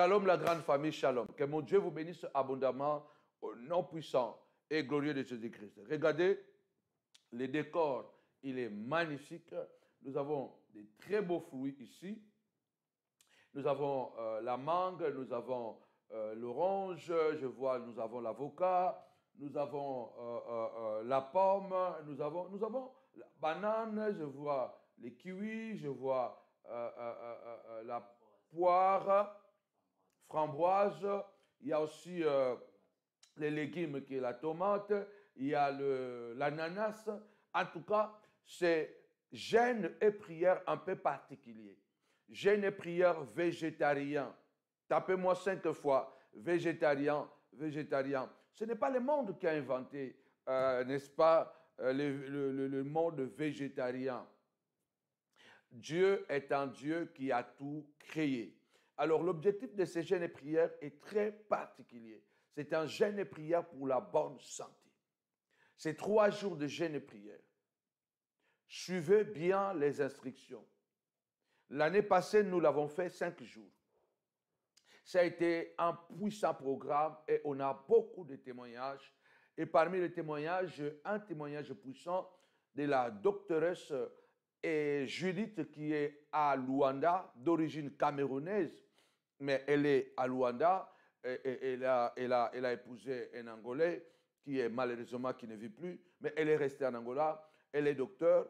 Shalom, la grande famille, shalom. Que mon Dieu vous bénisse abondamment au nom puissant et glorieux de Jésus-Christ. Regardez, le décor, il est magnifique. Nous avons des très beaux fruits ici. Nous avons euh, la mangue, nous avons euh, l'orange, je vois, nous avons l'avocat, nous avons euh, la pomme, nous avons, nous avons la banane, je vois les kiwis, je vois la poire, framboise, il y a aussi euh, les légumes qui est la tomate, il y a l'ananas. En tout cas, c'est gêne et prière un peu particulier. Gêne et prière végétarien. Tapez-moi cinq fois végétarien, végétarien. Ce n'est pas le monde qui a inventé, euh, n'est-ce pas, euh, le, le monde végétarien. Dieu est un Dieu qui a tout créé. Alors l'objectif de ces jeûne et prière est très particulier. C'est un jeûne et prière pour la bonne santé. C'est trois jours de jeûne et prière. Suivez bien les instructions. L'année passée, nous l'avons fait cinq jours. Ça a été un puissant programme et on a beaucoup de témoignages. Et parmi les témoignages, un témoignage puissant de la doctoresse et euh, Judith qui est à Luanda, d'origine camerounaise, mais elle est à Luanda et, elle, a, elle, a, elle, a, épousé un Angolais qui est malheureusement qui ne vit plus, mais elle est restée en Angola, elle est docteur,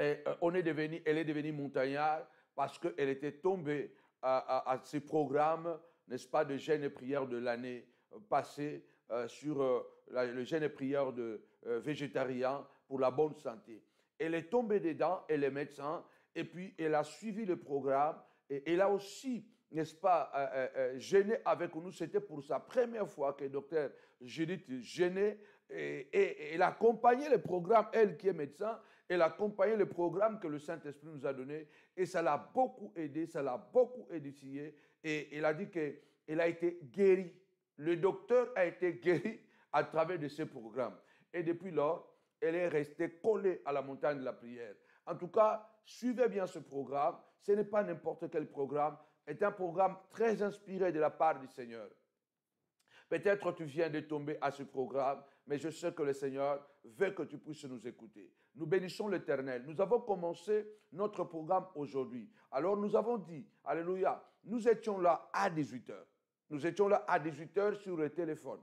et euh, on est devenu, elle est devenue montagnarde parce qu'elle était tombée à, à, à programmes, n'est-ce pas, de gêne et prière de l'année euh, passée euh, sur le jeûne et prière de végétarien pour la bonne santé. Elle est tombée dedans, elle est médecin, et puis elle a suivi le programme, et elle a aussi n'est-ce pas, euh, euh, euh, Gêné avec nous. C'était pour sa première fois que le docteur Judith gênait. et, elle accompagnait le programme, elle qui est médecin, elle accompagnait le programme que le Saint-Esprit nous a donné. Et ça l'a beaucoup aidé, ça l'a beaucoup édifié. Et elle a dit qu'elle a été guérie. Le docteur a été guéri à travers de ce programme. Et depuis lors, elle est restée collée à la montagne de la prière. En tout cas, suivez bien ce programme. Ce n'est pas n'importe quel programme, est un programme très inspiré de la part du Seigneur. Peut-être tu viens de tomber à ce programme, mais je sais que le Seigneur veut que tu puisses nous écouter. Nous bénissons l'Éternel. Nous avons commencé notre programme aujourd'hui. Alors nous avons dit, Alléluia, nous étions là à 18h. Nous étions là à 18h sur le téléphone.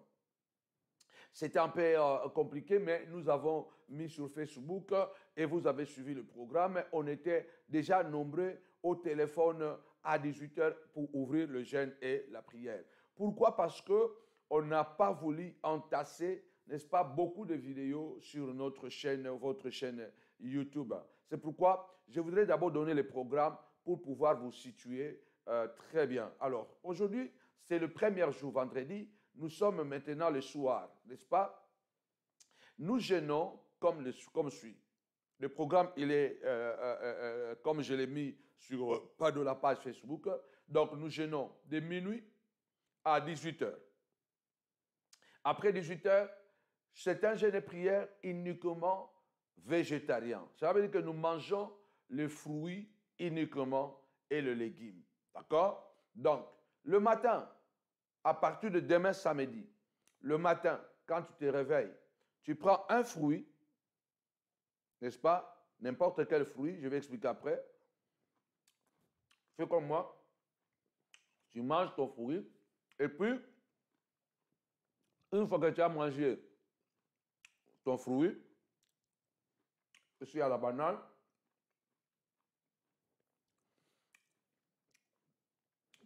C'était un peu euh, compliqué, mais nous avons mis sur Facebook et vous avez suivi le programme. On était déjà nombreux au téléphone à 18h pour ouvrir le jeûne et la prière. Pourquoi Parce que on n'a pas voulu entasser, n'est-ce pas, beaucoup de vidéos sur notre chaîne, votre chaîne YouTube. C'est pourquoi je voudrais d'abord donner les programme pour pouvoir vous situer euh, très bien. Alors, aujourd'hui, c'est le premier jour, vendredi. Nous sommes maintenant le soir, n'est-ce pas Nous gênons comme, le, comme suit. Le programme, il est, euh, euh, comme je l'ai mis sur euh, pas de la page Facebook. Donc nous jeûnons de minuit à 18 h Après 18 h c'est un jeûne de prière uniquement végétarien. Ça veut dire que nous mangeons les fruits uniquement et le légume. D'accord Donc, le matin, à partir de demain samedi, le matin, quand tu te réveilles, tu prends un fruit, n'est-ce pas N'importe quel fruit, je vais expliquer après fais comme moi, tu manges ton fruit et puis, une fois que tu as mangé ton fruit, ici à la banane,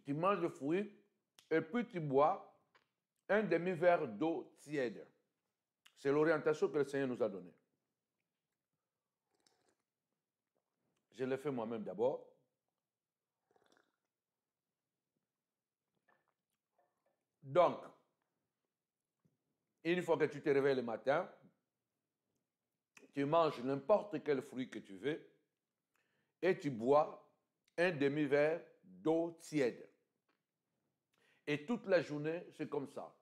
tu manges le fruit et puis tu bois un demi-verre d'eau tiède. C'est l'orientation que le Seigneur nous a donnée. Je l'ai fait moi-même d'abord. Donc, une fois que tu te réveilles le matin, tu manges n'importe quel fruit que tu veux et tu bois un demi-verre d'eau tiède. Et toute la journée, c'est comme ça.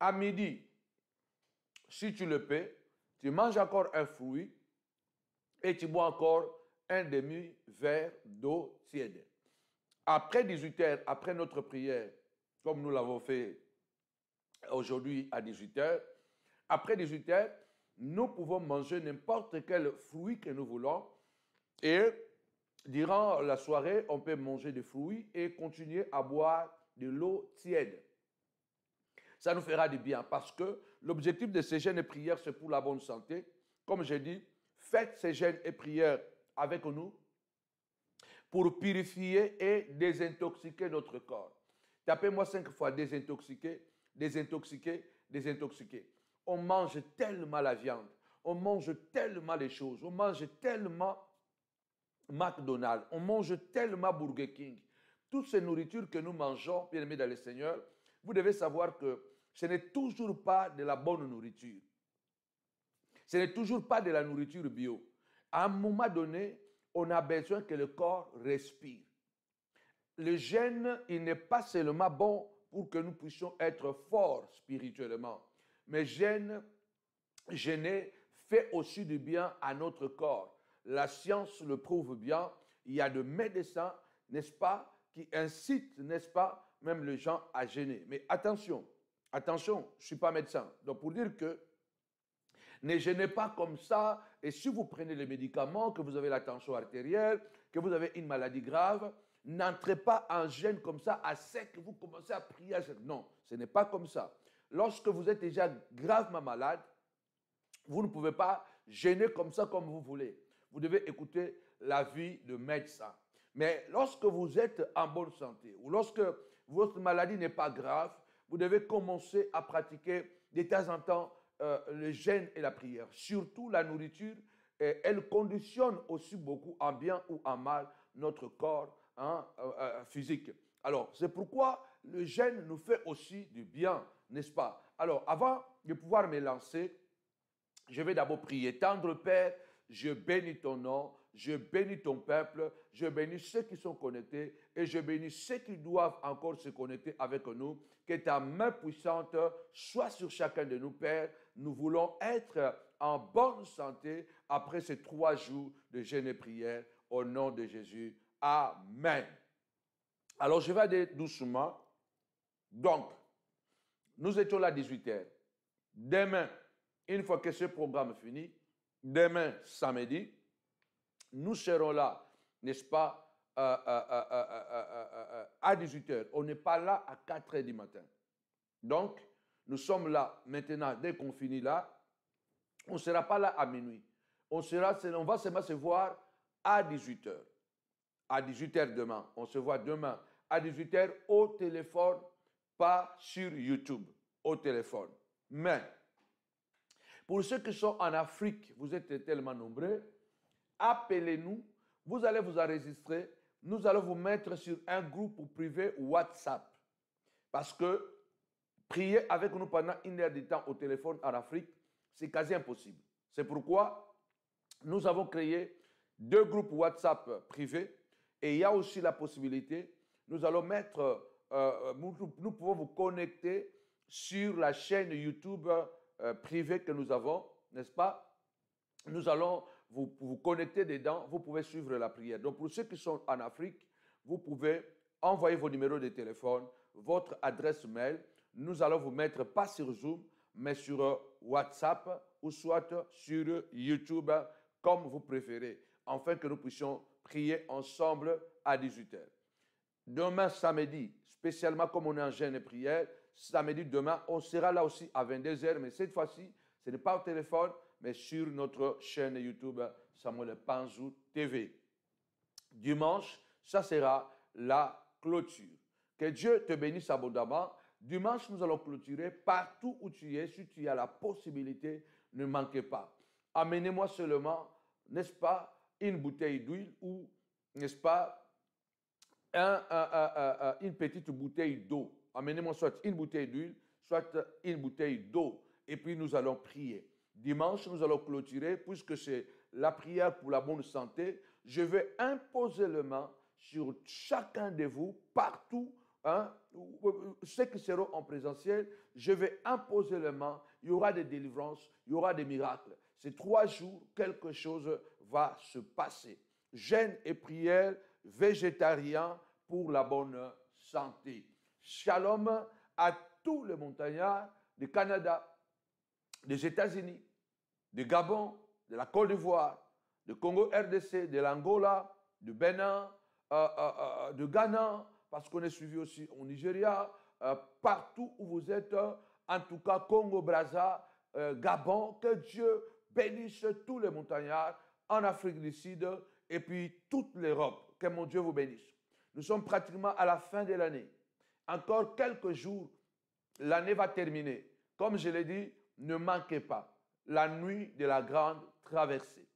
À midi, si tu le peux, tu manges encore un fruit et tu bois encore un demi-verre d'eau tiède. Après 18 h après notre prière, comme nous l'avons fait aujourd'hui à 18h. Après 18h, nous pouvons manger n'importe quel fruit que nous voulons et durant la soirée, on peut manger des fruits et continuer à boire de l'eau tiède. Ça nous fera du bien parce que l'objectif de ces jeunes et prières, c'est pour la bonne santé. Comme j'ai dit, faites ces jeunes et prières avec nous pour purifier et désintoxiquer notre corps. Tapez-moi cinq fois désintoxiqué, désintoxiqué, désintoxiqué. On mange tellement la viande, on mange tellement les choses, on mange tellement McDonald's, on mange tellement Burger King. Toutes ces nourritures que nous mangeons, bien-aimés dans le Seigneur, vous devez savoir que ce n'est toujours pas de la bonne nourriture. Ce n'est toujours pas de la nourriture bio. À un moment donné, on a besoin que le corps respire le jeûne, il n'est pas seulement bon pour que nous puissions être forts spirituellement, mais jeûne, jeûner fait aussi du bien à notre corps. La science le prouve bien. Il y a de médecins, n'est-ce pas, qui incitent, n'est-ce pas, même les gens à gêner. Mais attention, attention, je ne suis pas médecin. Donc pour dire que ne gênez pas comme ça. Et si vous prenez les médicaments, que vous avez la tension artérielle, que vous avez une maladie grave, N'entrez pas en gêne comme ça, à sec, vous commencez à prier. À sec. Non, ce n'est pas comme ça. Lorsque vous êtes déjà gravement malade, vous ne pouvez pas gêner comme ça comme vous voulez. Vous devez écouter l'avis de médecin. Mais lorsque vous êtes en bonne santé ou lorsque votre maladie n'est pas grave, vous devez commencer à pratiquer de temps en temps euh, le jeûne et la prière. Surtout la nourriture, elle conditionne aussi beaucoup en bien ou en mal notre corps, Hein, euh, euh, physique. Alors, c'est pourquoi le jeûne nous fait aussi du bien, n'est-ce pas Alors, avant de pouvoir me lancer, je vais d'abord prier. Tendre Père, je bénis ton nom, je bénis ton peuple, je bénis ceux qui sont connectés et je bénis ceux qui doivent encore se connecter avec nous. Que ta main puissante soit sur chacun de nous, Père. Nous voulons être en bonne santé après ces trois jours de jeûne et prière. Au nom de Jésus. Amen. Alors, je vais dire doucement. Donc, nous étions là à 18h. Demain, une fois que ce programme est fini, demain, samedi, nous serons là, n'est-ce pas, euh, euh, euh, à 18h. On n'est pas là à 4h du matin. Donc, nous sommes là maintenant, dès qu'on finit là, on ne sera pas là à minuit. On, sera, on va se voir à 18h à 18h demain. On se voit demain à 18h au téléphone, pas sur YouTube, au téléphone. Mais, pour ceux qui sont en Afrique, vous êtes tellement nombreux, appelez-nous, vous allez vous enregistrer, nous allons vous mettre sur un groupe privé WhatsApp. Parce que prier avec nous pendant une heure de temps au téléphone en Afrique, c'est quasi impossible. C'est pourquoi nous avons créé deux groupes WhatsApp privés et il y a aussi la possibilité, nous allons mettre, euh, euh, nous, pouvons vous connecter sur la chaîne YouTube euh, privée que nous avons, n'est-ce pas Nous allons vous, vous connecter dedans, vous pouvez suivre la prière. Donc pour ceux qui sont en Afrique, vous pouvez envoyer vos numéros de téléphone, votre adresse mail. Nous allons vous mettre pas sur Zoom, mais sur WhatsApp ou soit sur YouTube, comme vous préférez, afin que nous puissions prier ensemble à 18h. Demain, samedi, spécialement comme on est en jeûne et prière, samedi, demain, on sera là aussi à 22h, mais cette fois-ci, ce n'est pas au téléphone, mais sur notre chaîne YouTube Samuel Panzou TV. Dimanche, ça sera la clôture. Que Dieu te bénisse abondamment. Dimanche, nous allons clôturer partout où tu es. Si tu as la possibilité, ne manquez pas. Amenez-moi seulement, n'est-ce pas, une bouteille d'huile ou, n'est-ce pas, un, une petite bouteille d'eau. Amenez-moi soit une bouteille d'huile, soit une bouteille d'eau. Et puis nous allons prier. Dimanche, nous allons clôturer, puisque c'est la prière pour la bonne santé. Je vais imposer le main sur chacun de vous, partout, hein, ceux qui seront en présentiel, je vais imposer le main. Il y aura des délivrances, il y aura des miracles. Ces trois jours, quelque chose va se passer. Jeûne et prière végétarien pour la bonne santé. Shalom à tous les montagnards du Canada, des États-Unis, du Gabon, de la Côte d'Ivoire, du Congo RDC, de l'Angola, du Bénin, euh, euh, euh, du Ghana, parce qu'on est suivi aussi au Nigeria, euh, partout où vous êtes, en tout cas Congo, Brazza, Gabon, que Dieu bénisse tous les montagnards en Afrique du Sud et puis toute l'Europe. Que mon Dieu vous bénisse. Nous sommes pratiquement à la fin de l'année. Encore quelques jours, l'année va terminer. Comme je l'ai dit, ne manquez pas la nuit de la grande traversée.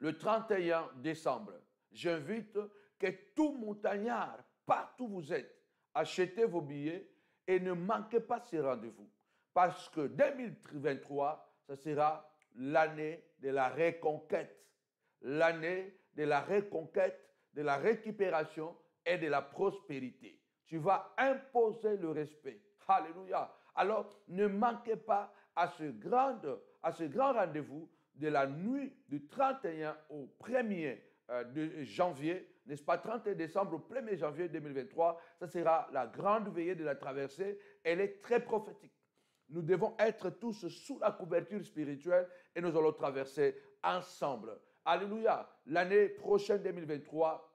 Le 31 décembre, j'invite que tout montagnard, partout où vous êtes, achetez vos billets et ne manquez pas ces rendez-vous. Parce que 2023, ça sera l'année de la reconquête, l'année de la reconquête, de la récupération et de la prospérité. Tu vas imposer le respect. Alléluia. Alors, ne manquez pas à ce grand, grand rendez-vous de la nuit du 31 au 1er euh, de janvier, n'est-ce pas, 31 décembre au 1er janvier 2023. Ça sera la grande veillée de la traversée. Elle est très prophétique nous devons être tous sous la couverture spirituelle et nous allons traverser ensemble. Alléluia. L'année prochaine 2023,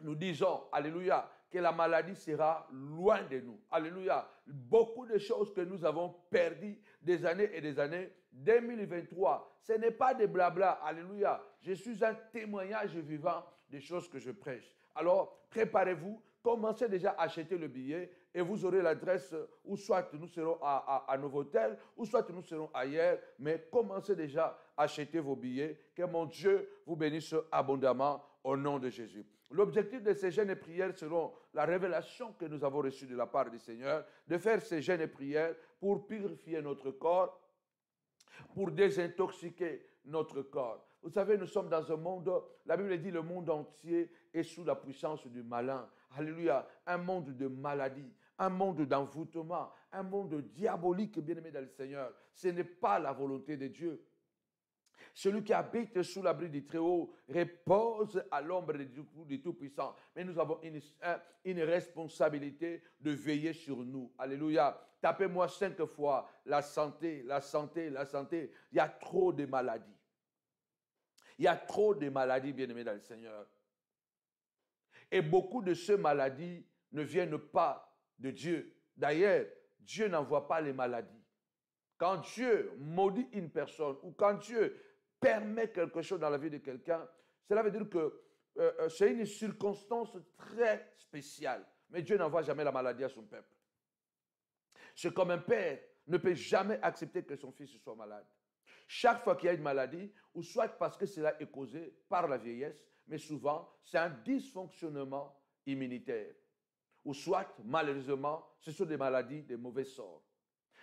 nous disons, Alléluia, que la maladie sera loin de nous. Alléluia. Beaucoup de choses que nous avons perdues des années et des années. 2023, ce n'est pas des blabla. Alléluia. Je suis un témoignage vivant des choses que je prêche. Alors, préparez-vous, commencez déjà à acheter le billet et vous aurez l'adresse Ou soit nous serons à, à, hôtels, ou soit nous serons ailleurs, mais commencez déjà à acheter vos billets. Que mon Dieu vous bénisse abondamment au nom de Jésus. L'objectif de ces jeunes et prières, selon la révélation que nous avons reçue de la part du Seigneur, de faire ces jeunes et prières pour purifier notre corps, pour désintoxiquer notre corps. Vous savez, nous sommes dans un monde, la Bible dit, le monde entier est sous la puissance du malin. Alléluia, un monde de maladies, un monde d'envoûtement, un monde diabolique, bien-aimé dans le Seigneur. Ce n'est pas la volonté de Dieu. Celui qui habite sous l'abri du Très-Haut repose à l'ombre du Tout-Puissant. Mais nous avons une, responsabilité de veiller sur nous. Alléluia. Tapez-moi cinq fois la santé, la santé, la santé. Il y a trop de maladies. Il y a trop de maladies, bien aimé dans le Seigneur. Et beaucoup de ces maladies ne viennent pas de Dieu. D'ailleurs, Dieu n'envoie pas les maladies. Quand Dieu maudit une personne ou quand Dieu permet quelque chose dans la vie de quelqu'un, cela veut dire que euh, euh, c'est une circonstance très spéciale. Mais Dieu n'envoie jamais la maladie à son peuple. C'est comme un père ne peut jamais accepter que son fils soit malade. Chaque fois qu'il y a une maladie, ou soit parce que cela est causé par la vieillesse, mais souvent c'est un dysfonctionnement immunitaire ou soit malheureusement, ce sont des maladies, des mauvais sorts.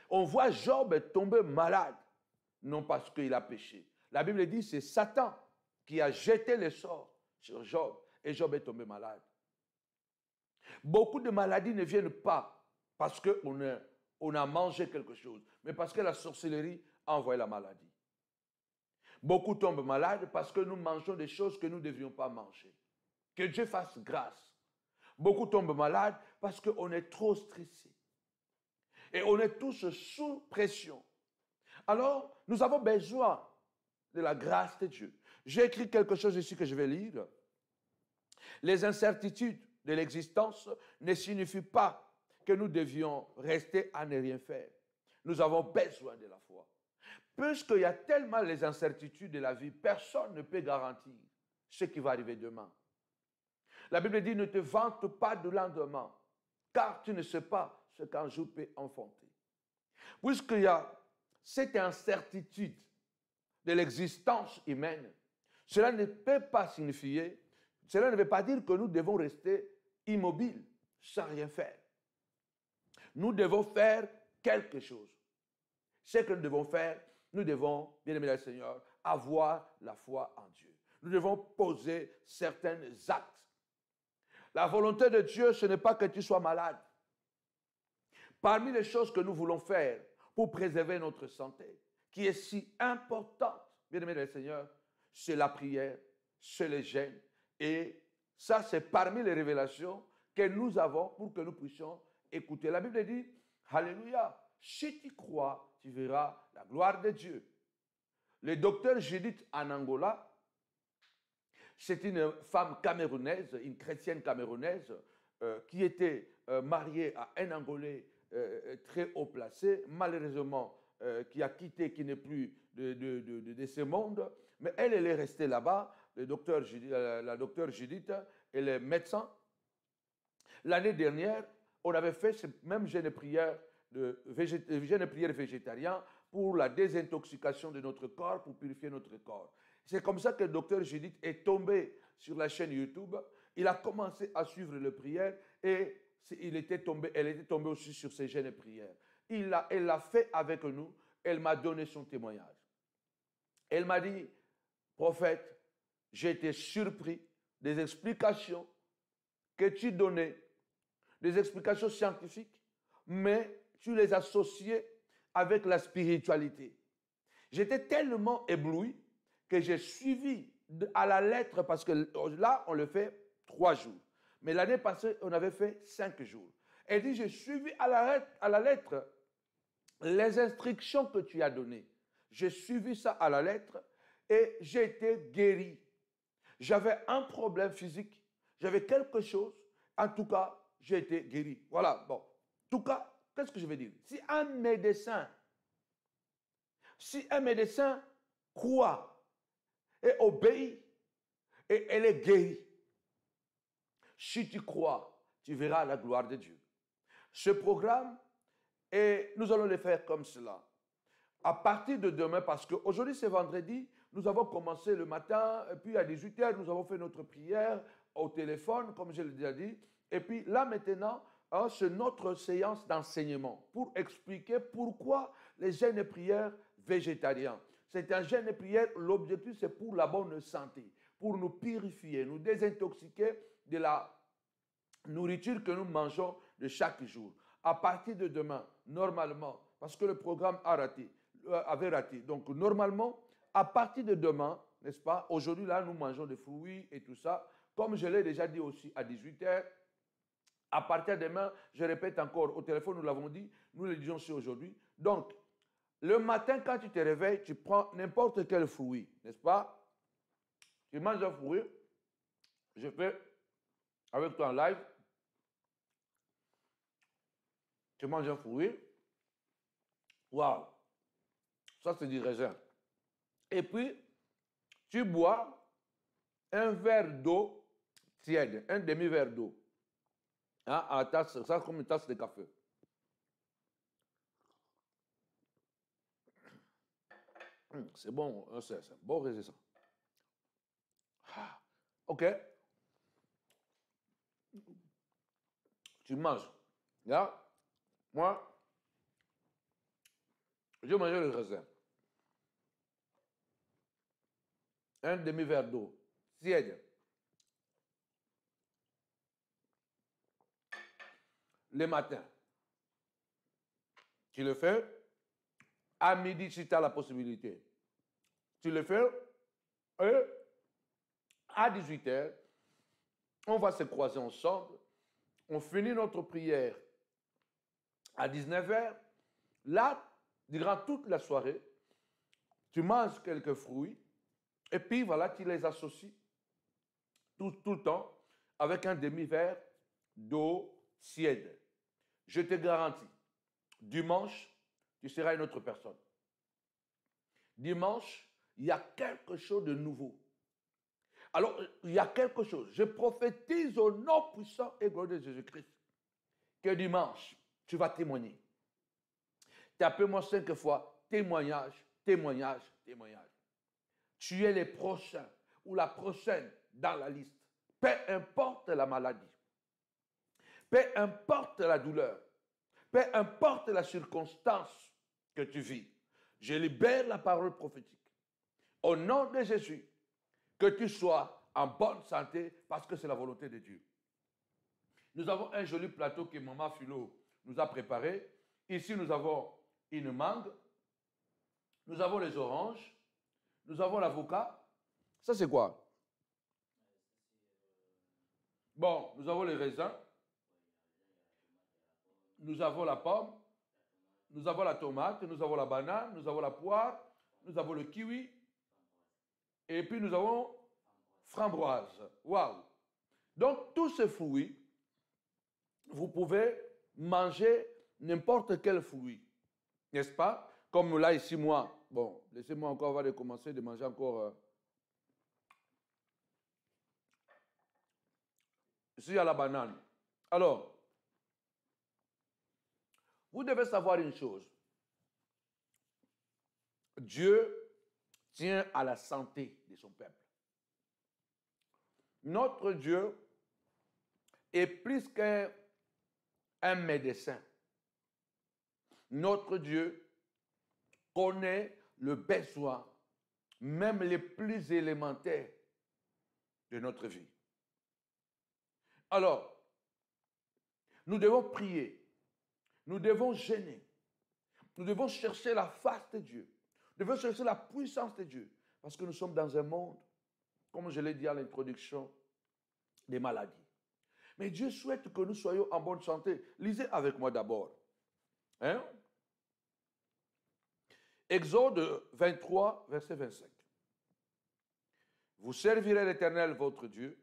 On voit Job tomber malade, non parce qu'il a péché. La Bible dit c'est Satan qui a jeté les sorts sur Job et Job est tombé malade. Beaucoup de maladies ne viennent pas parce qu'on a, on a mangé quelque chose, mais parce que la sorcellerie a envoyé la maladie. Beaucoup tombent malades parce que nous mangeons des choses que nous ne devions pas manger. Que Dieu fasse grâce Beaucoup tombent malades parce qu'on est trop stressé. Et on est tous sous pression. Alors, nous avons besoin de la grâce de Dieu. J'ai écrit quelque chose ici que je vais lire. Les incertitudes de l'existence ne signifient pas que nous devions rester à ne rien faire. Nous avons besoin de la foi. Puisqu'il y a tellement les incertitudes de la vie, personne ne peut garantir ce qui va arriver demain. La Bible dit ne te vante pas de lendemain, car tu ne sais pas ce qu'un jour peut enfanter. Puisqu'il y a cette incertitude de l'existence humaine, cela ne peut pas signifier, cela ne veut pas dire que nous devons rester immobiles sans rien faire. Nous devons faire quelque chose. Ce que nous devons faire, nous devons, bien aimé le Seigneur, avoir la foi en Dieu. Nous devons poser certaines actes la volonté de Dieu, ce n'est pas que tu sois malade. Parmi les choses que nous voulons faire pour préserver notre santé, qui est si importante, bien-aimé le Seigneur, c'est la prière, c'est les gènes. Et ça, c'est parmi les révélations que nous avons pour que nous puissions écouter. La Bible dit, Alléluia, si tu crois, tu verras la gloire de Dieu. Le docteur Judith en Angola c'est une femme camerounaise, une chrétienne camerounaise, euh, qui était euh, mariée à un Angolais euh, très haut placé, malheureusement, qui a quitté, qui n'est plus de, ce monde. Mais elle, elle est restée là-bas, le docteur, la docteure Judith, elle est médecin. L'année dernière, on avait fait ce même jeûne de prière végétarien pour la désintoxication de notre corps, pour purifier notre corps. C'est comme ça que le docteur Judith est tombé sur la chaîne YouTube. Il a commencé à suivre les prières et il était tombé, elle était tombée aussi sur ces jeunes prières. Il a, elle l'a fait avec nous. Elle m'a donné son témoignage. Elle m'a dit, prophète, j'ai été surpris des explications que tu donnais, des explications scientifiques, mais tu les associais avec la spiritualité. J'étais tellement ébloui que j'ai suivi à la lettre, parce que là, on le fait trois jours. Mais l'année passée, on avait fait cinq jours. Elle dit, j'ai suivi à la, lettre, à la lettre les instructions que tu as données. J'ai suivi ça à la lettre et j'ai été guéri. J'avais un problème physique, j'avais quelque chose. En tout cas, j'ai été guéri. Voilà, bon. En tout cas, qu'est-ce que je veux dire Si un médecin, si un médecin croit et obéis et elle est guérie. Si tu crois, tu verras la gloire de Dieu. Ce programme, et nous allons le faire comme cela. À partir de demain, parce qu'aujourd'hui c'est vendredi, nous avons commencé le matin, et puis à 18h, nous avons fait notre prière au téléphone, comme je l'ai déjà dit. Et puis là maintenant, hein, c'est notre séance d'enseignement pour expliquer pourquoi les jeunes prières végétariens. C'est un jeûne et prière. L'objectif, c'est pour la bonne santé, pour nous purifier, nous désintoxiquer de la nourriture que nous mangeons de chaque jour. À partir de demain, normalement, parce que le programme a raté, euh, avait raté. Donc, normalement, à partir de demain, n'est-ce pas, aujourd'hui, là, nous mangeons des fruits et tout ça. Comme je l'ai déjà dit aussi à 18h, à partir de demain, je répète encore, au téléphone, nous l'avons dit, nous le disons aussi aujourd'hui. Donc, le matin, quand tu te réveilles, tu prends n'importe quel fruit, n'est-ce pas Tu manges un fruit. Je fais avec toi en live. Tu manges un fruit. Waouh Ça, c'est du raisin. Et puis, tu bois un verre d'eau tiède, un demi-verre d'eau. Hein, à tasse, ça, comme une tasse de café. Hum, c'est bon, euh, c'est un bon résistant. Ah, ok. Tu manges. Là, moi, je mange le raisin. Un demi-verre d'eau, siège. Le matin. Tu le fais à midi si tu as la possibilité. Tu le fais. Et à 18h, on va se croiser ensemble. On finit notre prière à 19h. Là, durant toute la soirée, tu manges quelques fruits. Et puis voilà, tu les associes tout, tout le temps avec un demi-verre d'eau tiède. Je te garantis, dimanche, tu seras une autre personne. Dimanche, il y a quelque chose de nouveau. Alors, il y a quelque chose. Je prophétise au nom puissant et grand de Jésus-Christ que dimanche, tu vas témoigner. peu moi cinq fois, témoignage, témoignage, témoignage. Tu es le prochain ou la prochaine dans la liste. Peu importe la maladie, peu importe la douleur, peu importe la circonstance, que tu vis. Je libère la parole prophétique. Au nom de Jésus, que tu sois en bonne santé parce que c'est la volonté de Dieu. Nous avons un joli plateau que Maman Philo nous a préparé. Ici, nous avons une mangue, nous avons les oranges, nous avons l'avocat. Ça, c'est quoi Bon, nous avons les raisins, nous avons la pomme, nous avons la tomate, nous avons la banane, nous avons la poire, nous avons le kiwi, et puis nous avons framboise. Waouh! Donc, tous ces fruits, vous pouvez manger n'importe quel fruit, n'est-ce pas? Comme là, ici, moi, bon, laissez-moi encore avant commencer de manger encore. Euh, ici, il y a la banane. Alors, vous devez savoir une chose. Dieu tient à la santé de son peuple. Notre Dieu est plus qu'un médecin. Notre Dieu connaît le besoin, même les plus élémentaires de notre vie. Alors, nous devons prier nous devons gêner. Nous devons chercher la face de Dieu. Nous devons chercher la puissance de Dieu. Parce que nous sommes dans un monde, comme je l'ai dit à l'introduction, des maladies. Mais Dieu souhaite que nous soyons en bonne santé. Lisez avec moi d'abord. Hein? Exode 23, verset 25. Vous servirez l'Éternel, votre Dieu,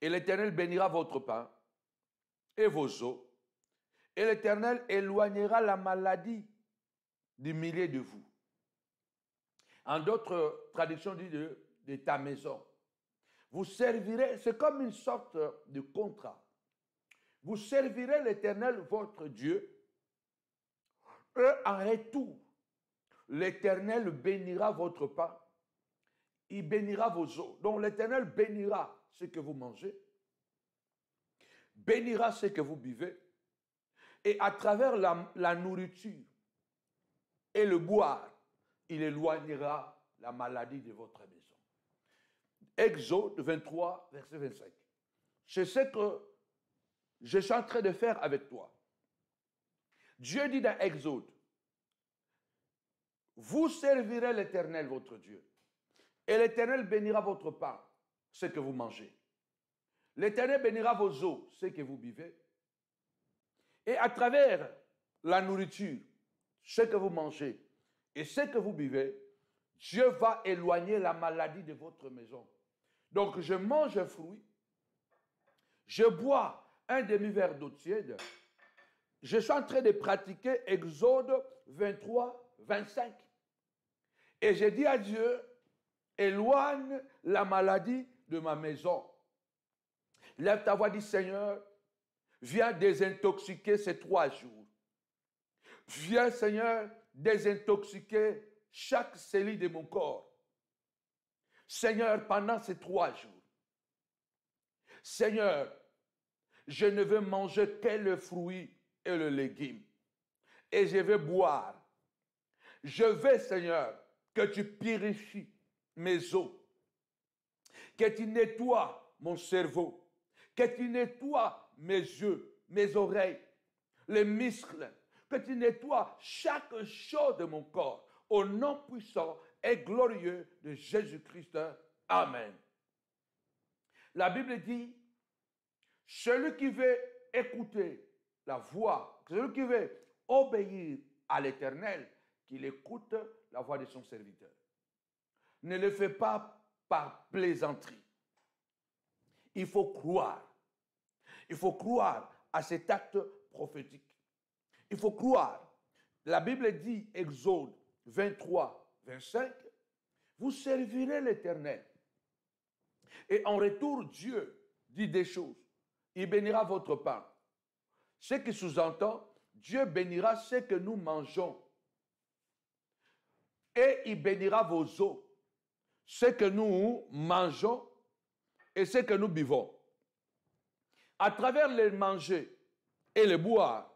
et l'Éternel bénira votre pain et vos eaux et l'Éternel éloignera la maladie du milieu de vous. En d'autres traductions, dit de, de ta maison. Vous servirez, c'est comme une sorte de contrat. Vous servirez l'Éternel, votre Dieu. Et en retour, l'Éternel bénira votre pain. Il bénira vos eaux. Donc l'Éternel bénira ce que vous mangez, bénira ce que vous buvez, et à travers la, nourriture et le boire, il éloignera la maladie de votre maison. Exode 23, verset 25. C'est ce que je suis en train de faire avec toi. Dieu dit dans Exode, vous servirez l'Éternel, votre Dieu, et l'Éternel bénira votre pain, ce que vous mangez. L'Éternel bénira vos eaux, ce que vous buvez, et à travers la nourriture, ce que vous mangez et ce que vous buvez, Dieu va éloigner la maladie de votre maison. Donc je mange un fruit, je bois un demi-verre d'eau tiède, je suis en train de pratiquer Exode 23, 25. Et je dis à Dieu, éloigne la maladie de ma maison. Lève ta voix, dit Seigneur, Viens désintoxiquer ces trois jours. Viens, Seigneur, désintoxiquer chaque cellule de mon corps. Seigneur, pendant ces trois jours, Seigneur, je ne veux manger que le fruit et le légume. Et je veux boire. Je veux, Seigneur, que tu purifies mes os, que tu nettoies mon cerveau, que tu nettoies mes yeux, mes oreilles, les muscles, que tu nettoies chaque chose de mon corps, au nom puissant et glorieux de Jésus-Christ. Amen. La Bible dit, celui qui veut écouter la voix, celui qui veut obéir à l'Éternel, qu'il écoute la voix de son serviteur. Ne le fais pas par plaisanterie. Il faut croire il faut croire à cet acte prophétique. Il faut croire. La Bible dit, Exode 23, 25, vous servirez l'Éternel. Et en retour, Dieu dit des choses. Il bénira votre pain. Ce qui sous-entend, Dieu bénira ce que nous mangeons. Et il bénira vos eaux, ce que nous mangeons et ce que nous buvons à travers les manger et le boire,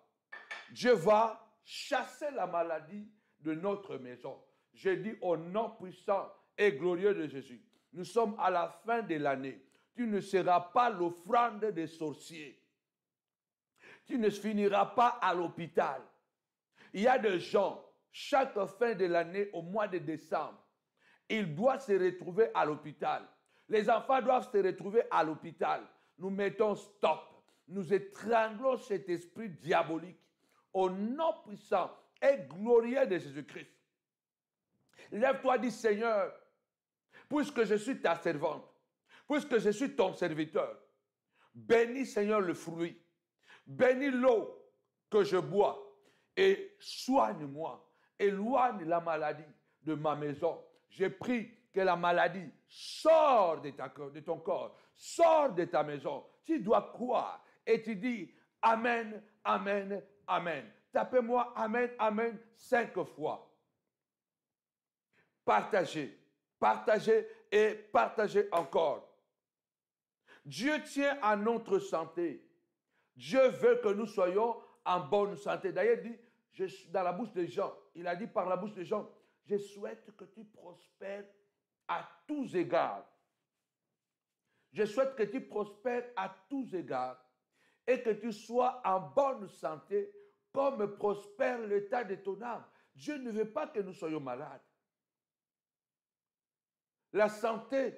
Dieu va chasser la maladie de notre maison. Je dis au nom puissant et glorieux de Jésus, nous sommes à la fin de l'année. Tu ne seras pas l'offrande des sorciers. Tu ne finiras pas à l'hôpital. Il y a des gens, chaque fin de l'année, au mois de décembre, ils doivent se retrouver à l'hôpital. Les enfants doivent se retrouver à l'hôpital nous mettons stop. Nous étranglons cet esprit diabolique au nom puissant et glorieux de Jésus-Christ. Lève-toi, dis Seigneur, puisque je suis ta servante, puisque je suis ton serviteur, bénis Seigneur le fruit, bénis l'eau que je bois et soigne-moi, éloigne la maladie de ma maison. J'ai pris la maladie sort de, de ton corps, sort de ta maison. Tu dois croire et tu dis Amen, Amen, Amen. Tapez-moi Amen, Amen cinq fois. Partagez, partagez et partagez encore. Dieu tient à notre santé. Dieu veut que nous soyons en bonne santé. D'ailleurs, dit dans la bouche de Jean, il a dit par la bouche de Jean, je souhaite que tu prospères à tous égards. Je souhaite que tu prospères à tous égards et que tu sois en bonne santé comme prospère l'état de ton âme. Dieu ne veut pas que nous soyons malades. La santé,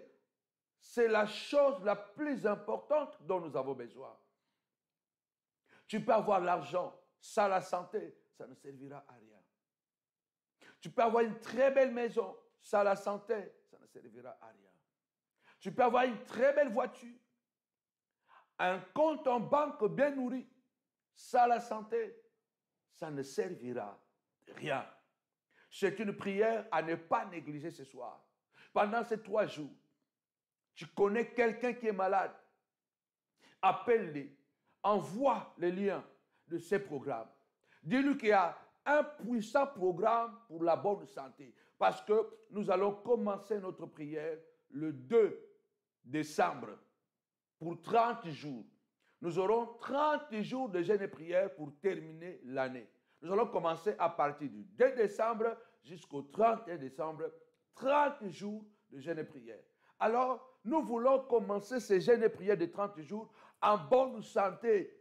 c'est la chose la plus importante dont nous avons besoin. Tu peux avoir l'argent, ça la santé, ça ne servira à rien. Tu peux avoir une très belle maison, ça la santé, servira à rien. Tu peux avoir une très belle voiture, un compte en banque bien nourri, ça la santé, ça ne servira rien. C'est une prière à ne pas négliger ce soir. Pendant ces trois jours, tu connais quelqu'un qui est malade, appelle-le, envoie le lien de ces programmes. Dis-lui qu'il y a un puissant programme pour la bonne santé parce que nous allons commencer notre prière le 2 décembre pour 30 jours. Nous aurons 30 jours de jeûne et prière pour terminer l'année. Nous allons commencer à partir du 2 décembre jusqu'au 31 décembre, 30 jours de jeûne et prière. Alors, nous voulons commencer ces jeûnes et prières de 30 jours en bonne santé.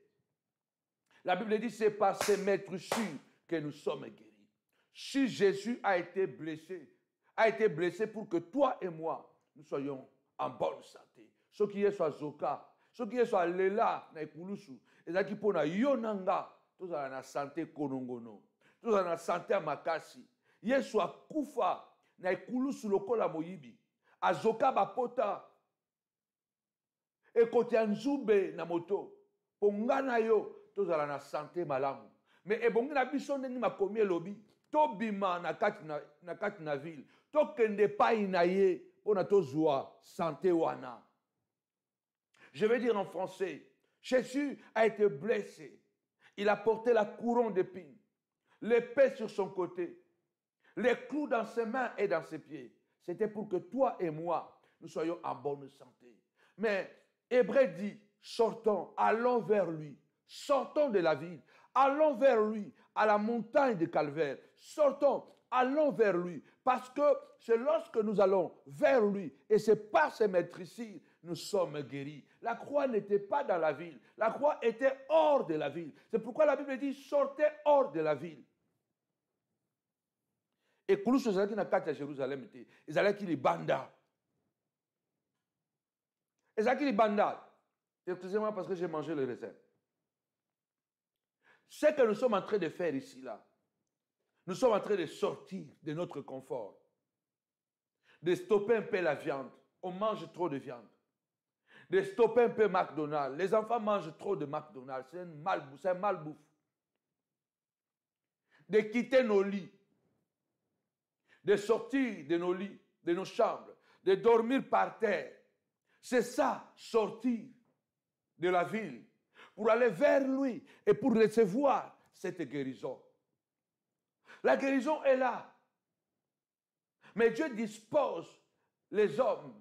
La Bible dit, c'est par ces maîtres sûrs que nous sommes guéris. Si Jésus a été blessé, a été blessé pour que toi et moi, nous soyons en bonne santé. Ce qui est soit Zoka, ce qui est soit Lela, na et ce qui pona Yonanga, tous en la santé Konongono, tous en na santé Makasi. Yesu Koufa, na Ikulusu lokola moyibi, azoka bapota, Et ya na moto Pongana yo tozala na et malamu me ebongi na biso ma commis lobby je vais dire en français jésus a été blessé il a porté la couronne d'épines l'épée sur son côté les clous dans ses mains et dans ses pieds c'était pour que toi et moi nous soyons en bonne santé mais Hébreu dit sortons allons vers lui sortons de la ville allons vers lui à la montagne de Calvaire. Sortons, allons vers lui. Parce que c'est lorsque nous allons vers lui, et c'est par ces ici, nous sommes guéris. La croix n'était pas dans la ville. La croix était hors de la ville. C'est pourquoi la Bible dit, sortez hors de la ville. Et c'est Jérusalem. Ils allaient les Ils allaient les Excusez-moi parce que j'ai mangé le raisin. Ce que nous sommes en train de faire ici, là, nous sommes en train de sortir de notre confort, de stopper un peu la viande. On mange trop de viande. De stopper un peu McDonald's. Les enfants mangent trop de McDonald's. C'est un mal, c'est mal bouffe. De quitter nos lits. De sortir de nos lits, de nos chambres. De dormir par terre. C'est ça, sortir de la ville pour aller vers lui et pour recevoir cette guérison. La guérison est là. Mais Dieu dispose les hommes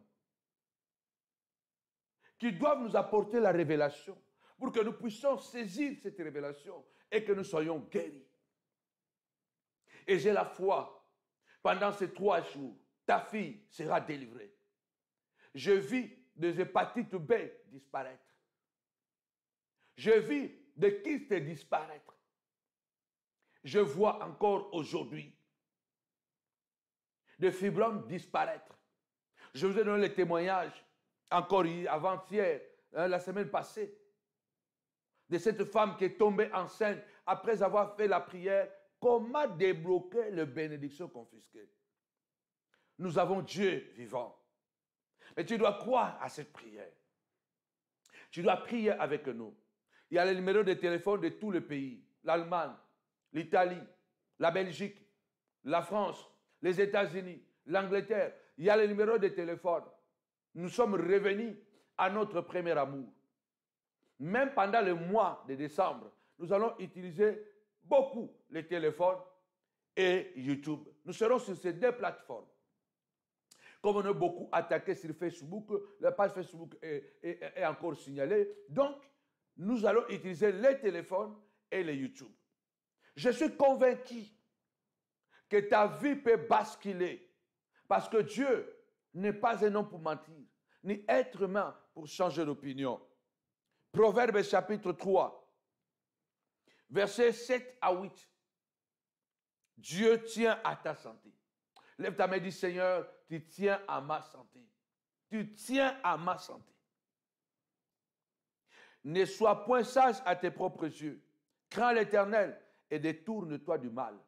qui doivent nous apporter la révélation pour que nous puissions saisir cette révélation et que nous soyons guéris. Et j'ai la foi, pendant ces trois jours, ta fille sera délivrée. Je vis des hépatites B disparaître. Je vis de Christ disparaître. Je vois encore aujourd'hui de fibromes disparaître. Je vous ai donné les témoignages encore avant-hier, hein, la semaine passée, de cette femme qui est tombée enceinte après avoir fait la prière. Comment débloquer les bénédictions confisquées Nous avons Dieu vivant. Mais tu dois croire à cette prière. Tu dois prier avec nous. Il y a les numéros de téléphone de tous les pays. L'Allemagne, l'Italie, la Belgique, la France, les États-Unis, l'Angleterre. Il y a les numéros de téléphone. Nous sommes revenus à notre premier amour. Même pendant le mois de décembre, nous allons utiliser beaucoup les téléphones et YouTube. Nous serons sur ces deux plateformes. Comme on a beaucoup attaqué sur Facebook, la page Facebook est, est encore signalée. Donc, nous allons utiliser les téléphones et les YouTube. Je suis convaincu que ta vie peut basculer parce que Dieu n'est pas un homme pour mentir, ni être humain pour changer d'opinion. Proverbe chapitre 3, versets 7 à 8. Dieu tient à ta santé. Lève ta main et dis, Seigneur, tu tiens à ma santé. Tu tiens à ma santé. Ne sois point sage à tes propres yeux. Crains l'Éternel et détourne-toi du mal.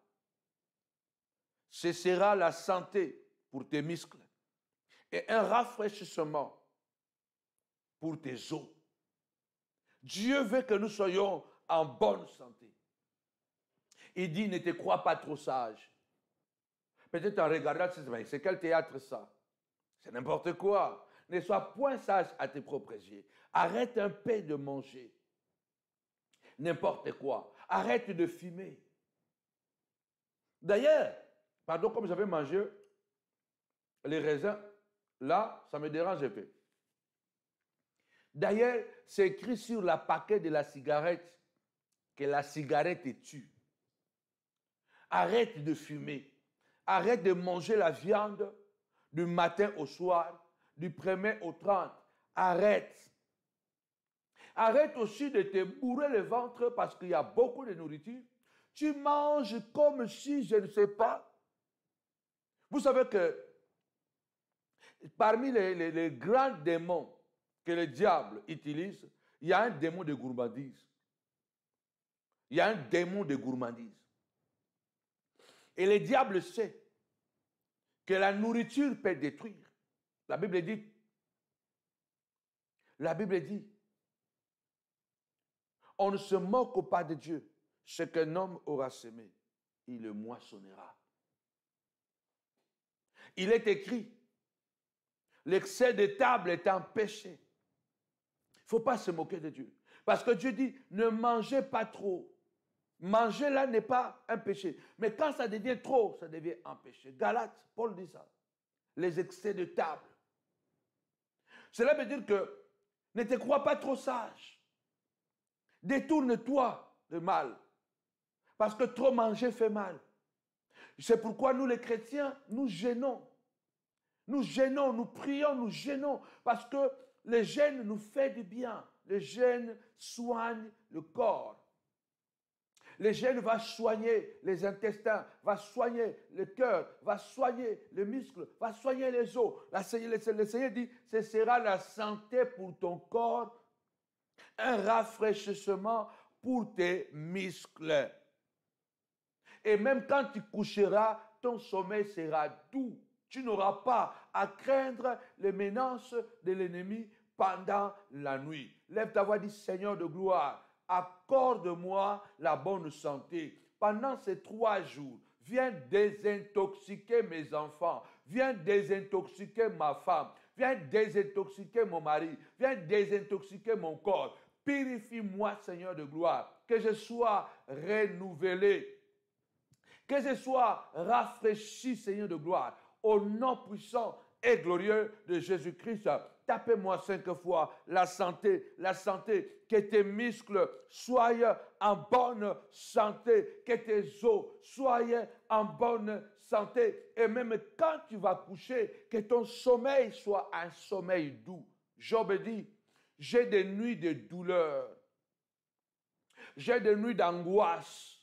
Ce sera la santé pour tes muscles et un rafraîchissement pour tes os. Dieu veut que nous soyons en bonne santé. Il dit, ne te crois pas trop sage. Peut-être en regardant, c'est quel théâtre ça C'est n'importe quoi ne sois point sage à tes propres yeux. Arrête un peu de manger n'importe quoi. Arrête de fumer. D'ailleurs, pardon, comme j'avais mangé les raisins, là, ça me dérange un peu. D'ailleurs, c'est écrit sur la paquet de la cigarette que la cigarette tue. Arrête de fumer. Arrête de manger la viande du matin au soir du 1er au 30. Arrête. Arrête aussi de te bourrer le ventre parce qu'il y a beaucoup de nourriture. Tu manges comme si je ne sais pas. Vous savez que parmi les, les grands démons que le diable utilise, il y a un démon de gourmandise. Il y a un démon de gourmandise. Et le diable sait que la nourriture peut détruire. La Bible dit, la Bible dit, on ne se moque pas de Dieu. Ce qu'un homme aura semé, il le moissonnera. Il est écrit, l'excès de table est un péché. Il ne faut pas se moquer de Dieu. Parce que Dieu dit, ne mangez pas trop. Manger là n'est pas un péché. Mais quand ça devient trop, ça devient un péché. Galate, Paul dit ça. Les excès de table. Cela veut dire que ne te crois pas trop sage. Détourne-toi du mal. Parce que trop manger fait mal. C'est pourquoi nous les chrétiens, nous gênons. Nous gênons, nous prions, nous gênons. Parce que le gène nous fait du bien. Le gène soigne le corps. Les gènes va soigner les intestins, va soigner le cœur, va soigner les muscles, va soigner les os. Le Seigneur dit, ce sera la santé pour ton corps, un rafraîchissement pour tes muscles. Et même quand tu coucheras, ton sommeil sera doux. Tu n'auras pas à craindre les menaces de l'ennemi pendant la nuit. Lève ta voix, dit Seigneur de gloire accorde-moi la bonne santé. Pendant ces trois jours, viens désintoxiquer mes enfants, viens désintoxiquer ma femme, viens désintoxiquer mon mari, viens désintoxiquer mon corps. Purifie-moi, Seigneur de gloire, que je sois renouvelé, que je sois rafraîchi, Seigneur de gloire, au nom puissant et glorieux de Jésus-Christ tapez-moi cinq fois la santé, la santé, que tes muscles soient en bonne santé, que tes os soient en bonne santé, et même quand tu vas coucher, que ton sommeil soit un sommeil doux. Job dit, j'ai des nuits de douleur, j'ai des nuits d'angoisse.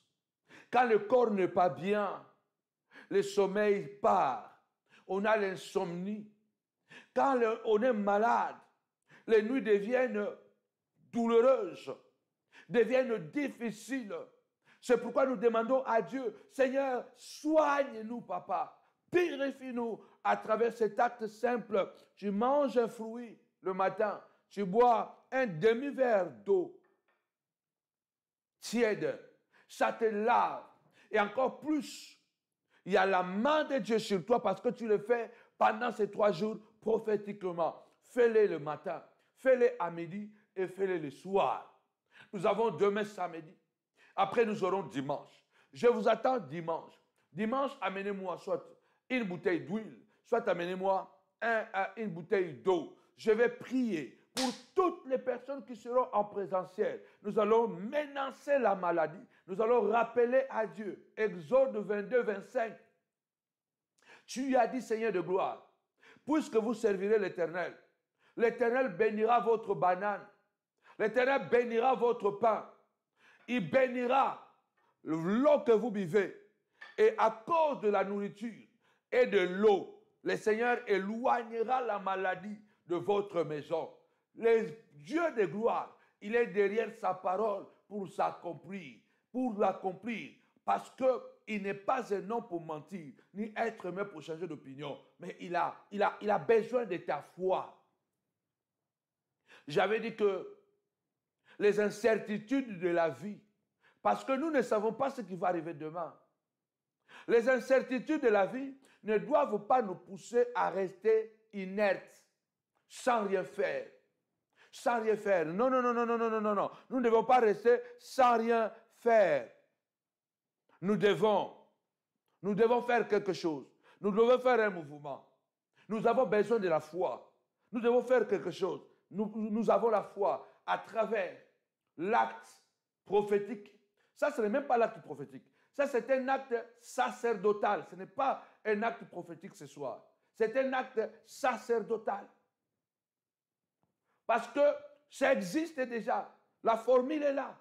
Quand le corps n'est pas bien, le sommeil part, on a l'insomnie. Quand on est malade, les nuits deviennent douloureuses, deviennent difficiles. C'est pourquoi nous demandons à Dieu, Seigneur, soigne-nous, papa. Purifie-nous à travers cet acte simple. Tu manges un fruit le matin, tu bois un demi-verre d'eau tiède. Ça te lave. Et encore plus, il y a la main de Dieu sur toi parce que tu le fais pendant ces trois jours prophétiquement. Fais-les le matin, fais-les à midi et fais-les le soir. Nous avons demain samedi. Après, nous aurons dimanche. Je vous attends dimanche. Dimanche, amenez-moi soit une bouteille d'huile, soit amenez-moi une bouteille d'eau. Je vais prier pour toutes les personnes qui seront en présentiel. Nous allons menacer la maladie. Nous allons rappeler à Dieu. Exode 22, 25. Tu as dit, Seigneur de gloire, puisque vous servirez l'Éternel, l'Éternel bénira votre banane, l'Éternel bénira votre pain, il bénira l'eau que vous vivez Et à cause de la nourriture et de l'eau, le Seigneur éloignera la maladie de votre maison. Le Dieu de gloire, il est derrière sa parole pour s'accomplir, pour l'accomplir parce qu'il n'est pas un homme pour mentir, ni être même pour changer d'opinion, mais il a, il, a, il a besoin de ta foi. J'avais dit que les incertitudes de la vie, parce que nous ne savons pas ce qui va arriver demain, les incertitudes de la vie ne doivent pas nous pousser à rester inertes, sans rien faire. Sans rien faire. Non, non, non, non, non, non, non, non. Nous ne devons pas rester sans rien faire nous devons, nous devons faire quelque chose. Nous devons faire un mouvement. Nous avons besoin de la foi. Nous devons faire quelque chose. Nous, nous avons la foi à travers l'acte prophétique. Ça, ce n'est même pas l'acte prophétique. Ça, c'est un acte sacerdotal. Ce n'est pas un acte prophétique ce soir. C'est un acte sacerdotal. Parce que ça existe déjà. La formule est là.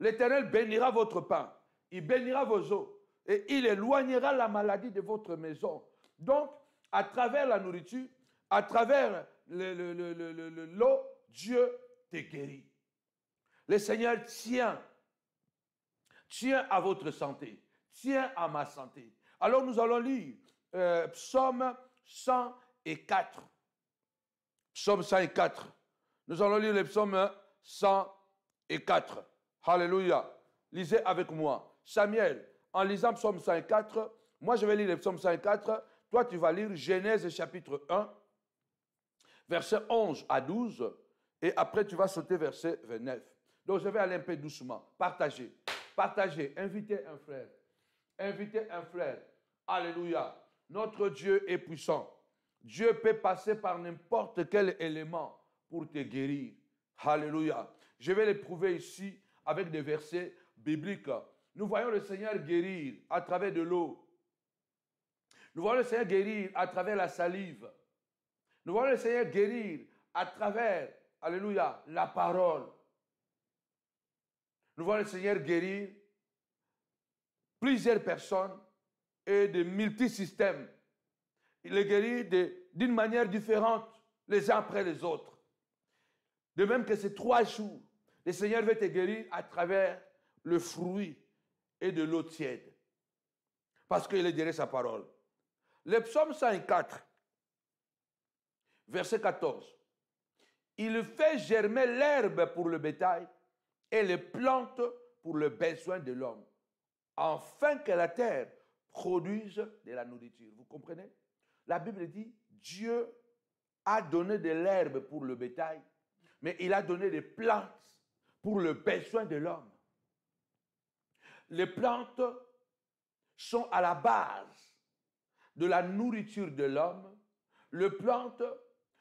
L'Éternel bénira votre pain il bénira vos eaux et il éloignera la maladie de votre maison. Donc, à travers la nourriture, à travers l'eau, Dieu te guérit. Le Seigneur tient, tient à votre santé, tient à ma santé. Alors nous allons lire euh, Psaume 104. Psaume 104. Nous allons lire le psaume 104. Alléluia. Lisez avec moi. Samuel, en lisant Psaume 104, moi je vais lire le Psaume 104, toi tu vas lire Genèse chapitre 1, versets 11 à 12, et après tu vas sauter verset 29. Donc je vais aller un peu doucement. Partager, partager, invitez un frère, inviter un frère. Alléluia. Notre Dieu est puissant. Dieu peut passer par n'importe quel élément pour te guérir. Alléluia. Je vais l'éprouver ici avec des versets bibliques. Nous voyons le Seigneur guérir à travers de l'eau. Nous voyons le Seigneur guérir à travers la salive. Nous voyons le Seigneur guérir à travers, alléluia, la parole. Nous voyons le Seigneur guérir plusieurs personnes et des multisystèmes. Il les guérit d'une manière différente les uns après les autres. De même que ces trois jours, le Seigneur veut te guérir à travers le fruit de l'eau tiède. Parce qu'il dirait sa parole. Le psaume 104, verset 14. Il fait germer l'herbe pour le bétail et les plantes pour le besoin de l'homme, afin que la terre produise de la nourriture. Vous comprenez La Bible dit, Dieu a donné de l'herbe pour le bétail, mais il a donné des plantes pour le besoin de l'homme. Les plantes sont à la base de la nourriture de l'homme. Les plantes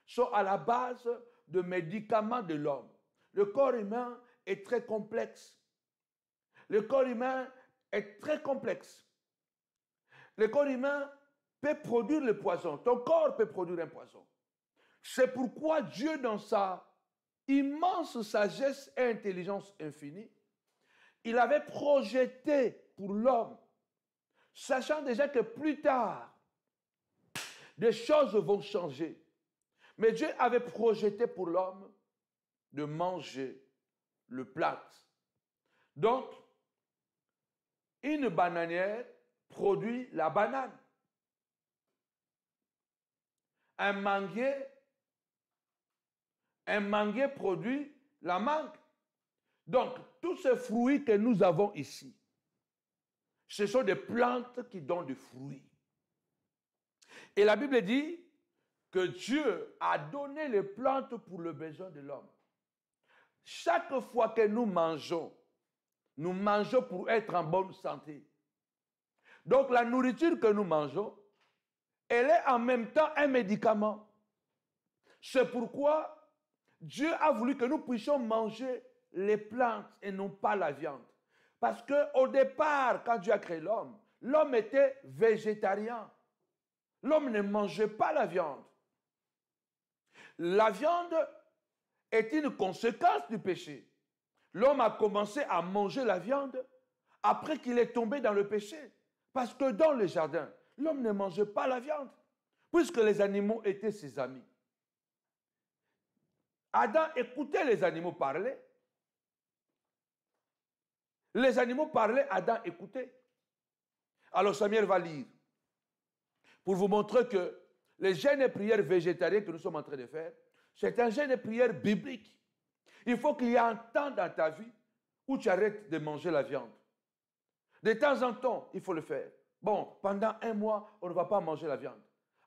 sont à la base de médicaments de l'homme. Le corps humain est très complexe. Le corps humain est très complexe. Le corps humain peut produire le poison. Ton corps peut produire un poison. C'est pourquoi Dieu, dans sa immense sagesse et intelligence infinie, il avait projeté pour l'homme, sachant déjà que plus tard, des choses vont changer. Mais Dieu avait projeté pour l'homme de manger le plat. Donc, une bananière produit la banane. Un manguier, un manguier produit la mangue. Donc, tous ces fruits que nous avons ici, ce sont des plantes qui donnent des fruits. Et la Bible dit que Dieu a donné les plantes pour le besoin de l'homme. Chaque fois que nous mangeons, nous mangeons pour être en bonne santé. Donc la nourriture que nous mangeons, elle est en même temps un médicament. C'est pourquoi Dieu a voulu que nous puissions manger les plantes et non pas la viande. Parce que au départ, quand Dieu a créé l'homme, l'homme était végétarien. L'homme ne mangeait pas la viande. La viande est une conséquence du péché. L'homme a commencé à manger la viande après qu'il est tombé dans le péché. Parce que dans le jardin, l'homme ne mangeait pas la viande, puisque les animaux étaient ses amis. Adam écoutait les animaux parler, les animaux parlaient, Adam écoutait. Alors Samuel va lire pour vous montrer que les jeûnes et prières végétariennes que nous sommes en train de faire, c'est un jeûne et prière biblique. Il faut qu'il y ait un temps dans ta vie où tu arrêtes de manger la viande. De temps en temps, il faut le faire. Bon, pendant un mois, on ne va pas manger la viande.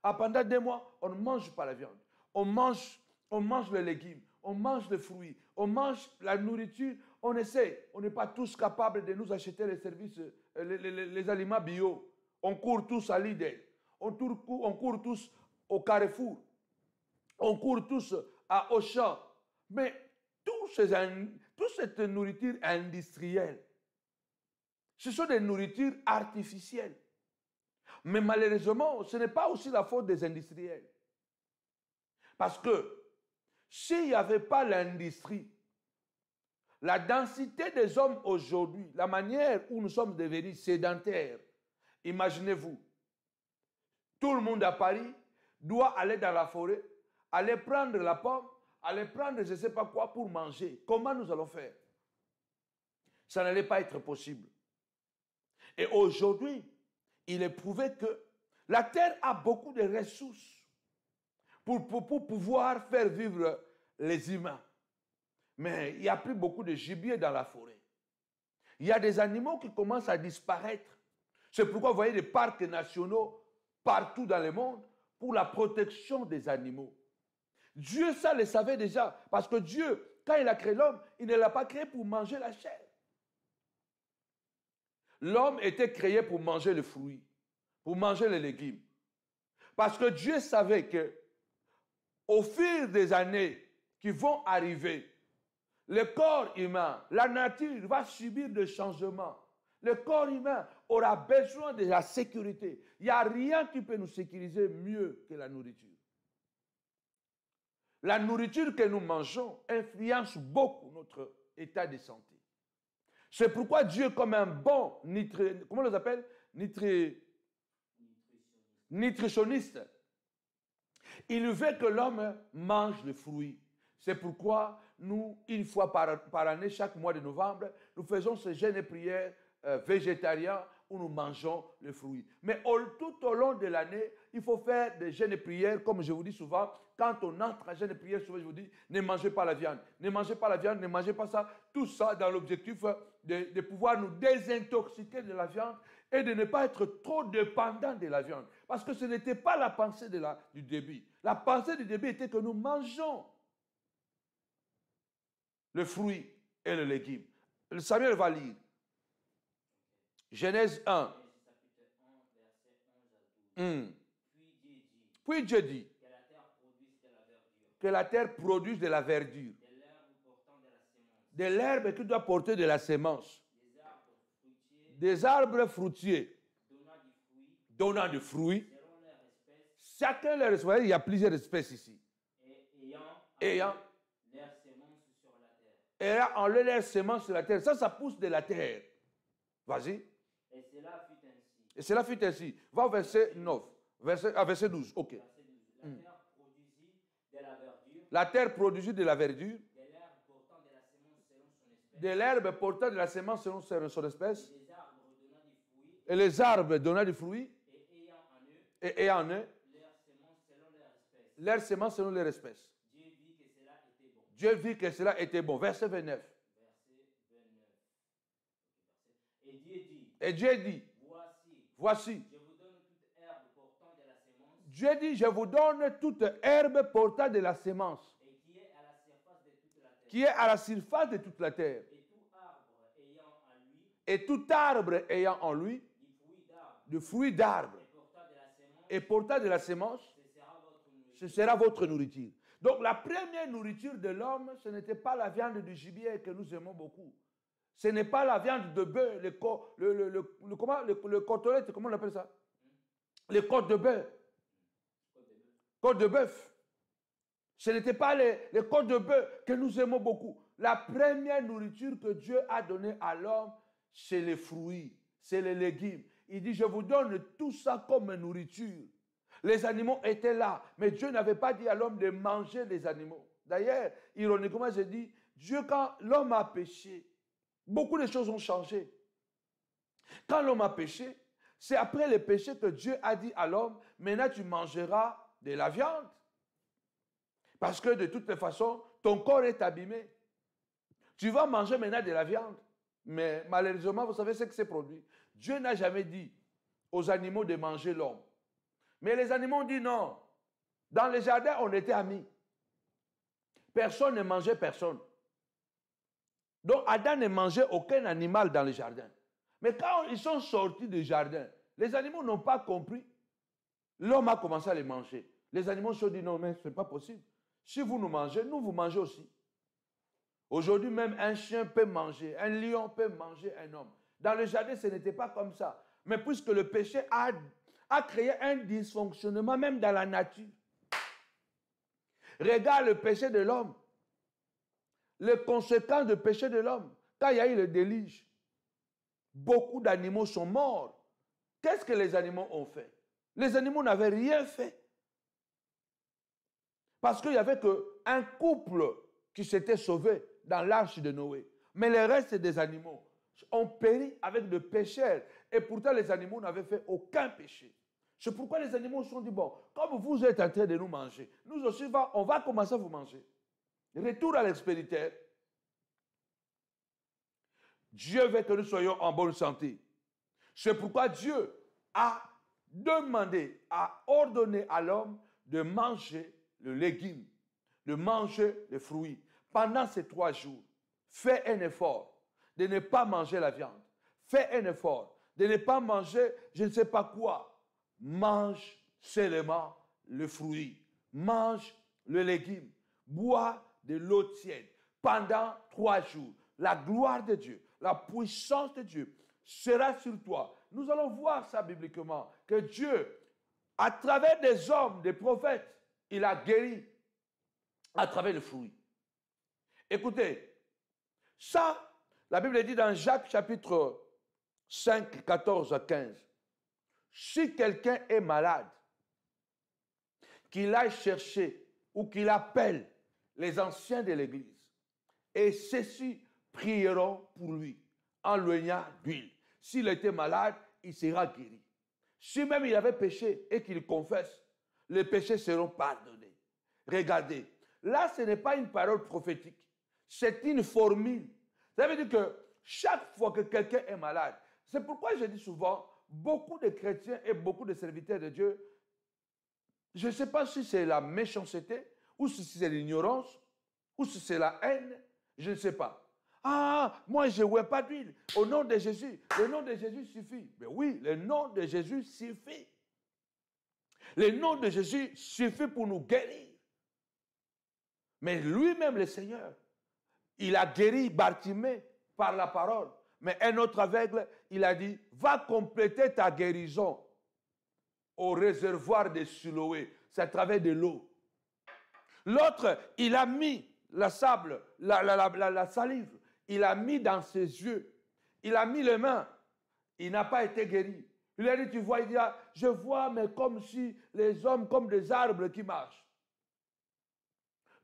Ah, pendant deux mois, on ne mange pas la viande. On mange, on mange les légumes, on mange les fruits, on mange la nourriture on essaie, on n'est pas tous capables de nous acheter les services, euh, les, aliments bio. On court tous à Lidl. On, court tous au Carrefour. On court tous à Auchan. Mais toute tout cette nourriture industrielle, ce sont des nourritures artificielles. Mais malheureusement, ce n'est pas aussi la faute des industriels. Parce que s'il n'y avait pas l'industrie, la densité des hommes aujourd'hui, la manière où nous sommes devenus sédentaires, imaginez-vous, tout le monde à Paris doit aller dans la forêt, aller prendre la pomme, aller prendre je ne sais pas quoi pour manger. Comment nous allons faire Ça n'allait pas être possible. Et aujourd'hui, il est prouvé que la terre a beaucoup de ressources pour, pour pouvoir faire vivre les humains mais il n'y a plus beaucoup de gibier dans la forêt. Il y a des animaux qui commencent à disparaître. C'est pourquoi vous voyez des parcs nationaux partout dans le monde pour la protection des animaux. Dieu, ça le savait déjà, parce que Dieu, quand il a créé l'homme, il ne l'a pas créé pour manger la chair. L'homme était créé pour manger les fruits, pour manger les légumes. Parce que Dieu savait que, au fil des années qui vont arriver, le corps humain, la nature va subir des changements. Le corps humain aura besoin de la sécurité. Il n'y a rien qui peut nous sécuriser mieux que la nourriture. La nourriture que nous mangeons influence beaucoup notre état de santé. C'est pourquoi Dieu, comme un bon nitri, comment on appelle nutritionniste, il veut que l'homme mange le fruit. C'est pourquoi nous, une fois par, par, année, chaque mois de novembre, nous faisons ce jeûne et prière euh, végétarien où nous mangeons les fruits. Mais tout au long de l'année, il faut faire des jeûnes et prières, comme je vous dis souvent, quand on entre à jeûne et prière, souvent je vous dis, ne mangez pas la viande, ne mangez pas la viande, ne mangez pas ça, tout ça dans l'objectif de, de pouvoir nous désintoxiquer de la viande et de ne pas être trop dépendant de la viande. Parce que ce n'était pas la pensée de la, du début. La pensée du début était que nous mangeons le fruit et le légume. Samuel va lire. Genèse 1. Hmm. Puis Dieu dit que la terre produise de la verdure, de l'herbe qui doit porter de la semence, des arbres fruitiers donnant du fruit, chacun leur espèce, il y a plusieurs espèces ici, ayant et a enlevé leurs semences sur la terre. Ça, ça pousse de la terre. Vas-y. Et cela fut ainsi. Et cela fut ainsi. Va au verset 9. Verset, ah, verset 12. OK. La, hmm. terre produisit de la, verdure, la terre de la verdure. De l'herbe portant de la semence selon son espèce. Et les arbres donnant du fruit. Et ayant en eux. Et ayant en eux. Leurs semences selon leur espèce. Dieu vit que cela était bon. Verset 29. Et Dieu dit. Voici. Je vous donne toute portant de la Dieu dit, je vous donne toute herbe portant de la semence. qui est à la surface de toute la terre. Et tout arbre ayant en lui. Et tout arbre ayant en lui. Du fruit d'arbre. Et portant de la semence. Ce sera votre nourriture. Donc la première nourriture de l'homme, ce n'était pas la viande du gibier que nous aimons beaucoup. Ce n'est pas la viande de bœuf, le, le, le, comment, comment on appelle ça Les côtes de bœuf. Côte de bœuf. Ce n'était pas les, les côtes de bœuf que nous aimons beaucoup. La première nourriture que Dieu a donnée à l'homme, c'est les fruits, c'est les légumes. Il dit, je vous donne tout ça comme nourriture. Les animaux étaient là, mais Dieu n'avait pas dit à l'homme de manger les animaux. D'ailleurs, ironiquement, j'ai dit, Dieu, quand l'homme a péché, beaucoup de choses ont changé. Quand l'homme a péché, c'est après le péché que Dieu a dit à l'homme, maintenant tu mangeras de la viande. Parce que de toutes les façons, ton corps est abîmé. Tu vas manger maintenant de la viande. Mais malheureusement, vous savez ce que c'est produit. Dieu n'a jamais dit aux animaux de manger l'homme. Mais les animaux ont dit non. Dans les jardins, on était amis. Personne ne mangeait personne. Donc Adam ne mangeait aucun animal dans les jardins. Mais quand ils sont sortis du jardin, les animaux n'ont pas compris. L'homme a commencé à les manger. Les animaux se sont dit non, mais ce n'est pas possible. Si vous nous mangez, nous vous mangez aussi. Aujourd'hui même, un chien peut manger, un lion peut manger un homme. Dans le jardin, ce n'était pas comme ça. Mais puisque le péché a a créé un dysfonctionnement même dans la nature. Regarde le péché de l'homme, les conséquences du péché de l'homme. Quand il y a eu le délige, beaucoup d'animaux sont morts. Qu'est-ce que les animaux ont fait Les animaux n'avaient rien fait. Parce qu'il n'y avait qu'un couple qui s'était sauvé dans l'arche de Noé. Mais le reste des animaux ont péri avec le péché. Et pourtant, les animaux n'avaient fait aucun péché. C'est pourquoi les animaux sont dit, bon, comme vous êtes en train de nous manger, nous aussi, on va commencer à vous manger. Retour à l'expéditeur. Dieu veut que nous soyons en bonne santé. C'est pourquoi Dieu a demandé, a ordonné à l'homme de manger le légume, de manger les fruits. Pendant ces trois jours, fais un effort de ne pas manger la viande. Fais un effort de ne pas manger je ne sais pas quoi mange seulement le fruit, mange le légume, bois de l'eau tiède pendant trois jours. La gloire de Dieu, la puissance de Dieu sera sur toi. Nous allons voir ça bibliquement, que Dieu, à travers des hommes, des prophètes, il a guéri à travers le fruit. Écoutez, ça, la Bible dit dans Jacques chapitre 5, 14 à 15. Si quelqu'un est malade, qu'il aille chercher ou qu'il appelle les anciens de l'Église, et ceux-ci prieront pour lui en l'oignant d'huile. S'il était malade, il sera guéri. Si même il avait péché et qu'il confesse, les péchés seront pardonnés. Regardez, là ce n'est pas une parole prophétique, c'est une formule. Ça veut dire que chaque fois que quelqu'un est malade, c'est pourquoi je dis souvent, beaucoup de chrétiens et beaucoup de serviteurs de Dieu, je ne sais pas si c'est la méchanceté, ou si c'est l'ignorance, ou si c'est la haine, je ne sais pas. Ah, moi je ne pas d'huile. Au nom de Jésus, le nom de Jésus suffit. Mais ben oui, le nom de Jésus suffit. Le nom de Jésus suffit pour nous guérir. Mais lui-même, le Seigneur, il a guéri Bartimée par la parole. Mais un autre aveugle, il a dit, va compléter ta guérison au réservoir de Siloé. C'est à travers de l'eau. L'autre, il a mis la sable, la, la, salive. Il a mis dans ses yeux. Il a mis les mains. Il n'a pas été guéri. Il a dit, tu vois, il dit, ah, je vois, mais comme si les hommes, comme des arbres qui marchent.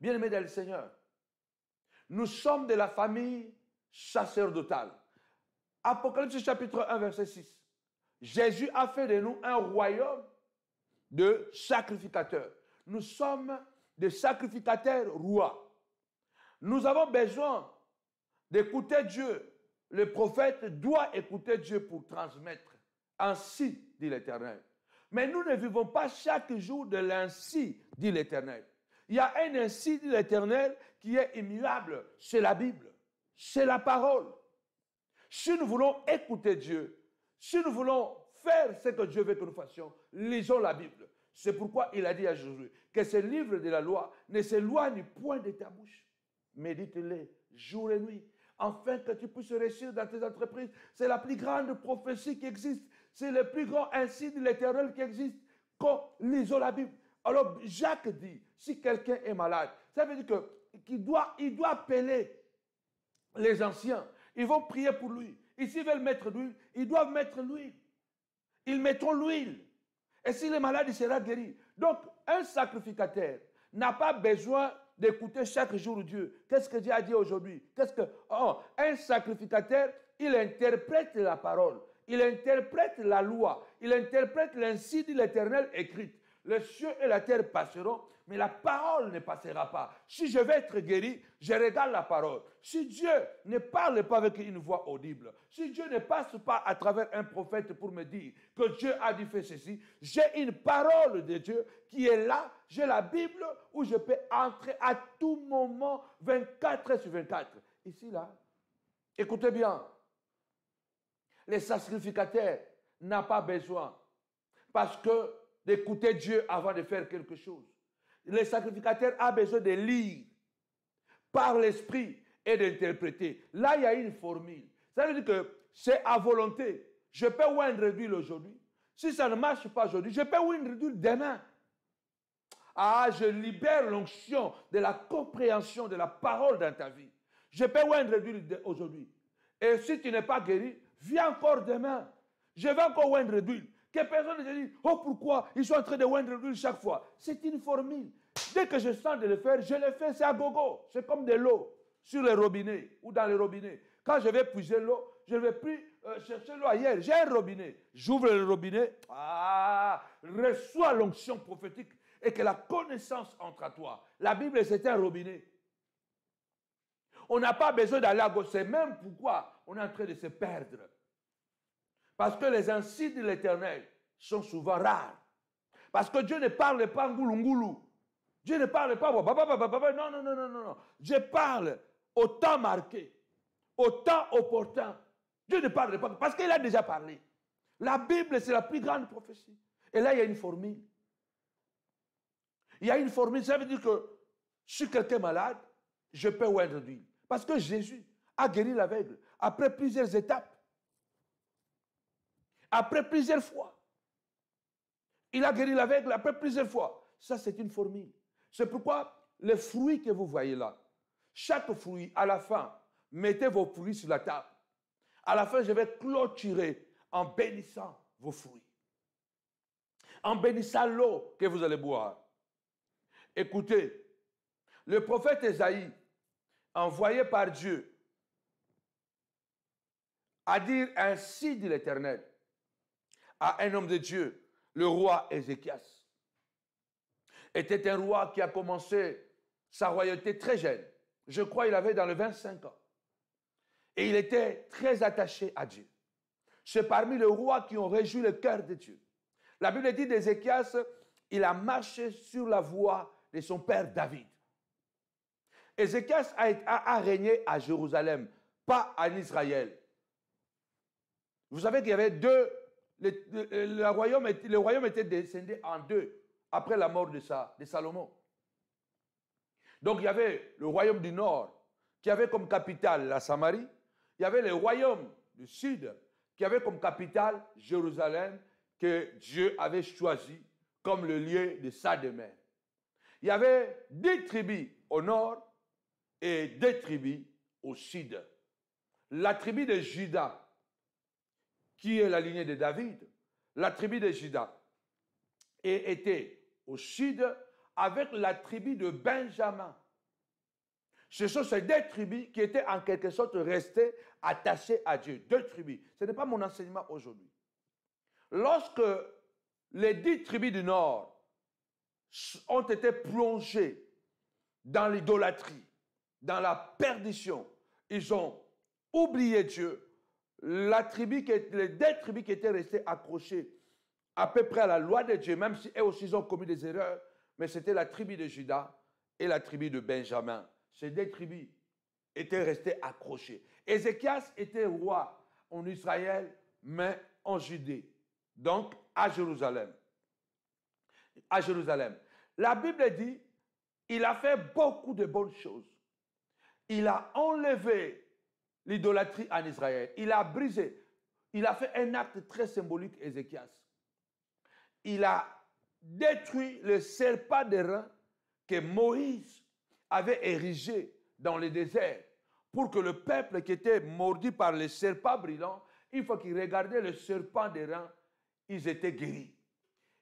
Bien-aimés dans le Seigneur, nous sommes de la famille sacerdotale. Apocalypse chapitre 1, verset 6. Jésus a fait de nous un royaume de sacrificateurs. Nous sommes des sacrificateurs rois. Nous avons besoin d'écouter Dieu. Le prophète doit écouter Dieu pour transmettre. Ainsi, dit l'Éternel. Mais nous ne vivons pas chaque jour de l'ainsi, dit l'Éternel. Il y a un ainsi, dit l'Éternel, qui est immuable. C'est la Bible. C'est la parole. Si nous voulons écouter Dieu, si nous voulons faire ce que Dieu veut que nous fassions, lisons la Bible. C'est pourquoi il a dit à Jésus que ce livre de la loi ne s'éloigne point de ta bouche. médite les jour et nuit, afin que tu puisses réussir dans tes entreprises. C'est la plus grande prophétie qui existe. C'est le plus grand insigne l'éternel qui existe. Quand lisons la Bible. Alors Jacques dit, si quelqu'un est malade, ça veut dire qu'il doit, il doit appeler les anciens, ils vont prier pour lui. Ici, s'ils veulent mettre l'huile, ils doivent mettre l'huile. Ils mettront l'huile. Et si le malade il sera guéri. Donc, un sacrificateur n'a pas besoin d'écouter chaque jour Dieu. Qu'est-ce que Dieu a dit aujourd'hui Qu'est-ce que oh, un sacrificateur, il interprète la parole, il interprète la loi, il interprète l'incide de l'Éternel écrite. Les cieux et la terre passeront, mais la parole ne passera pas. Si je veux être guéri, je regarde la parole. Si Dieu ne parle pas avec une voix audible, si Dieu ne passe pas à travers un prophète pour me dire que Dieu a dit faire ceci, j'ai une parole de Dieu qui est là, j'ai la Bible où je peux entrer à tout moment 24 sur 24. Ici, là, écoutez bien, les sacrificataires n'ont pas besoin parce que d'écouter Dieu avant de faire quelque chose. Le sacrificateur a besoin de lire par l'esprit et d'interpréter. Là, il y a une formule. Ça veut dire que c'est à volonté. Je peux oindre réduire aujourd'hui. Si ça ne marche pas aujourd'hui, je peux une réduire demain. Ah, je libère l'onction de la compréhension de la parole dans ta vie. Je peux oindre réduire aujourd'hui. Et si tu n'es pas guéri, viens encore demain. Je vais encore oindre réduire que personne ne dit, oh pourquoi ils sont en train de wendre chaque fois. C'est une formule. Dès que je sens de le faire, je le fais, c'est à gogo. C'est comme de l'eau sur les robinets ou dans les robinets. Quand je vais puiser l'eau, je vais plus euh, chercher l'eau ailleurs. J'ai un robinet. J'ouvre le robinet. Ah, reçois l'onction prophétique et que la connaissance entre à toi. La Bible, c'est un robinet. On n'a pas besoin d'aller à gauche. C'est même pourquoi on est en train de se perdre. Parce que les ainsi de l'Éternel sont souvent rares. Parce que Dieu ne parle pas ngoulou Dieu ne parle pas non, non, non, non, non. Dieu parle au temps marqué, au temps opportun. Dieu ne parle pas parce qu'il a déjà parlé. La Bible, c'est la plus grande prophétie. Et là, il y a une formule. Il y a une formule, ça veut dire que si quelqu'un est malade, je peux ouvrir d'huile. Parce que Jésus a guéri l'aveugle après plusieurs étapes après plusieurs fois. Il a guéri l'aveugle après plusieurs fois. Ça, c'est une formule. C'est pourquoi les fruits que vous voyez là, chaque fruit, à la fin, mettez vos fruits sur la table. À la fin, je vais clôturer en bénissant vos fruits. En bénissant l'eau que vous allez boire. Écoutez, le prophète Esaïe, envoyé par Dieu, a dit ainsi dit l'Éternel, à un homme de Dieu, le roi Ézéchias. Était un roi qui a commencé sa royauté très jeune. Je crois qu'il avait dans le 25 ans. Et il était très attaché à Dieu. C'est parmi les rois qui ont réjoui le cœur de Dieu. La Bible dit d'Ézéchias, il a marché sur la voie de son père David. Ézéchias a, a, régné à Jérusalem, pas en Israël. Vous savez qu'il y avait deux euh, le, royaume, était descendu en deux après la mort de, de Salomon. Donc il y avait le royaume du nord qui avait comme capitale la Samarie. Il y avait le royaume du sud qui avait comme capitale Jérusalem que Dieu avait choisi comme le lieu de sa demeure. Il y avait deux tribus au nord et deux tribus au sud. La tribu de Judas qui est la lignée de David, la tribu de Juda, et était au sud avec la tribu de Benjamin. Ce sont ces deux tribus qui étaient en quelque sorte restées attachées à Dieu. Deux tribus. Ce n'est pas mon enseignement aujourd'hui. Lorsque les dix tribus du Nord ont été plongées dans l'idolâtrie, dans la perdition, ils ont oublié Dieu, la tribu qui les deux tribus qui étaient restées accrochées à peu près à la loi de Dieu, même si eux aussi ont commis des erreurs, mais c'était la tribu de Judas et la tribu de Benjamin. Ces deux tribus étaient restées accrochées. Ézéchias était roi en Israël, mais en Judée, donc à Jérusalem. À Jérusalem. La Bible dit, il a fait beaucoup de bonnes choses. Il a enlevé l'idolâtrie en Israël. Il a brisé, il a fait un acte très symbolique, Ézéchias. Il a détruit le serpent des que Moïse avait érigé dans le désert pour que le peuple qui était mordu par le serpent brillant, une fois qu'il regardait le serpent des ils étaient guéris.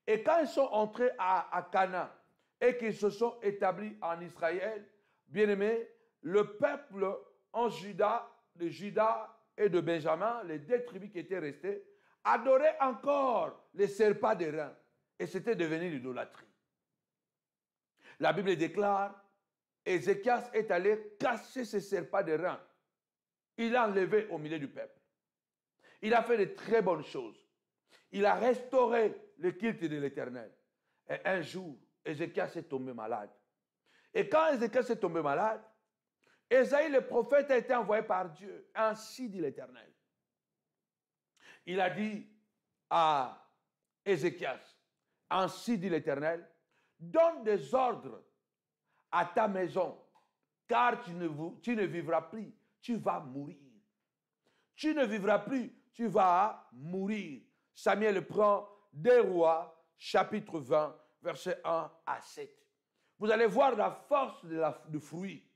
Et quand ils sont entrés à, à Cana et qu'ils se sont établis en Israël, bien aimé, le peuple en Juda de Judas et de Benjamin, les deux tribus qui étaient restées, adoraient encore les serpents des reins. Et c'était devenu l'idolâtrie. La Bible déclare, Ézéchias est allé casser ces serpents des reins. Il a enlevé au milieu du peuple. Il a fait de très bonnes choses. Il a restauré le culte de l'Éternel. Et un jour, Ézéchias est tombé malade. Et quand Ézéchias est tombé malade, Esaïe le prophète a été envoyé par Dieu. Ainsi dit l'Éternel. Il a dit à Ézéchias, ainsi dit l'Éternel, donne des ordres à ta maison, car tu ne, vivras plus, tu vas mourir. Tu ne vivras plus, tu vas mourir. Samuel prend des rois, chapitre 20, versets 1 à 7. Vous allez voir la force de la, du fruit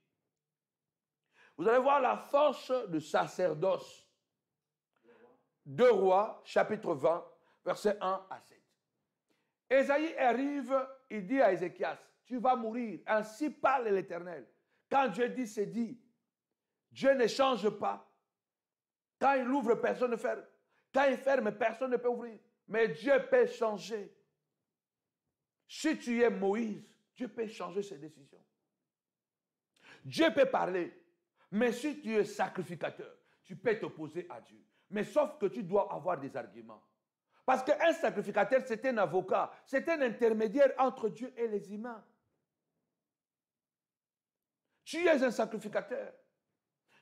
vous allez voir la force du sacerdoce. Deux Rois, chapitre 20, verset 1 à 7. Esaïe arrive, il dit à Ézéchias, tu vas mourir, ainsi parle l'Éternel. Quand Dieu dit, c'est dit. Dieu ne change pas. Quand il ouvre, personne ne ferme. Quand il ferme, personne ne peut ouvrir. Mais Dieu peut changer. Si tu es Moïse, Dieu peut changer ses décisions. Dieu peut parler. Mais si tu es sacrificateur, tu peux t'opposer à Dieu. Mais sauf que tu dois avoir des arguments. Parce qu'un sacrificateur, c'est un avocat, c'est un intermédiaire entre Dieu et les humains. Tu es un sacrificateur.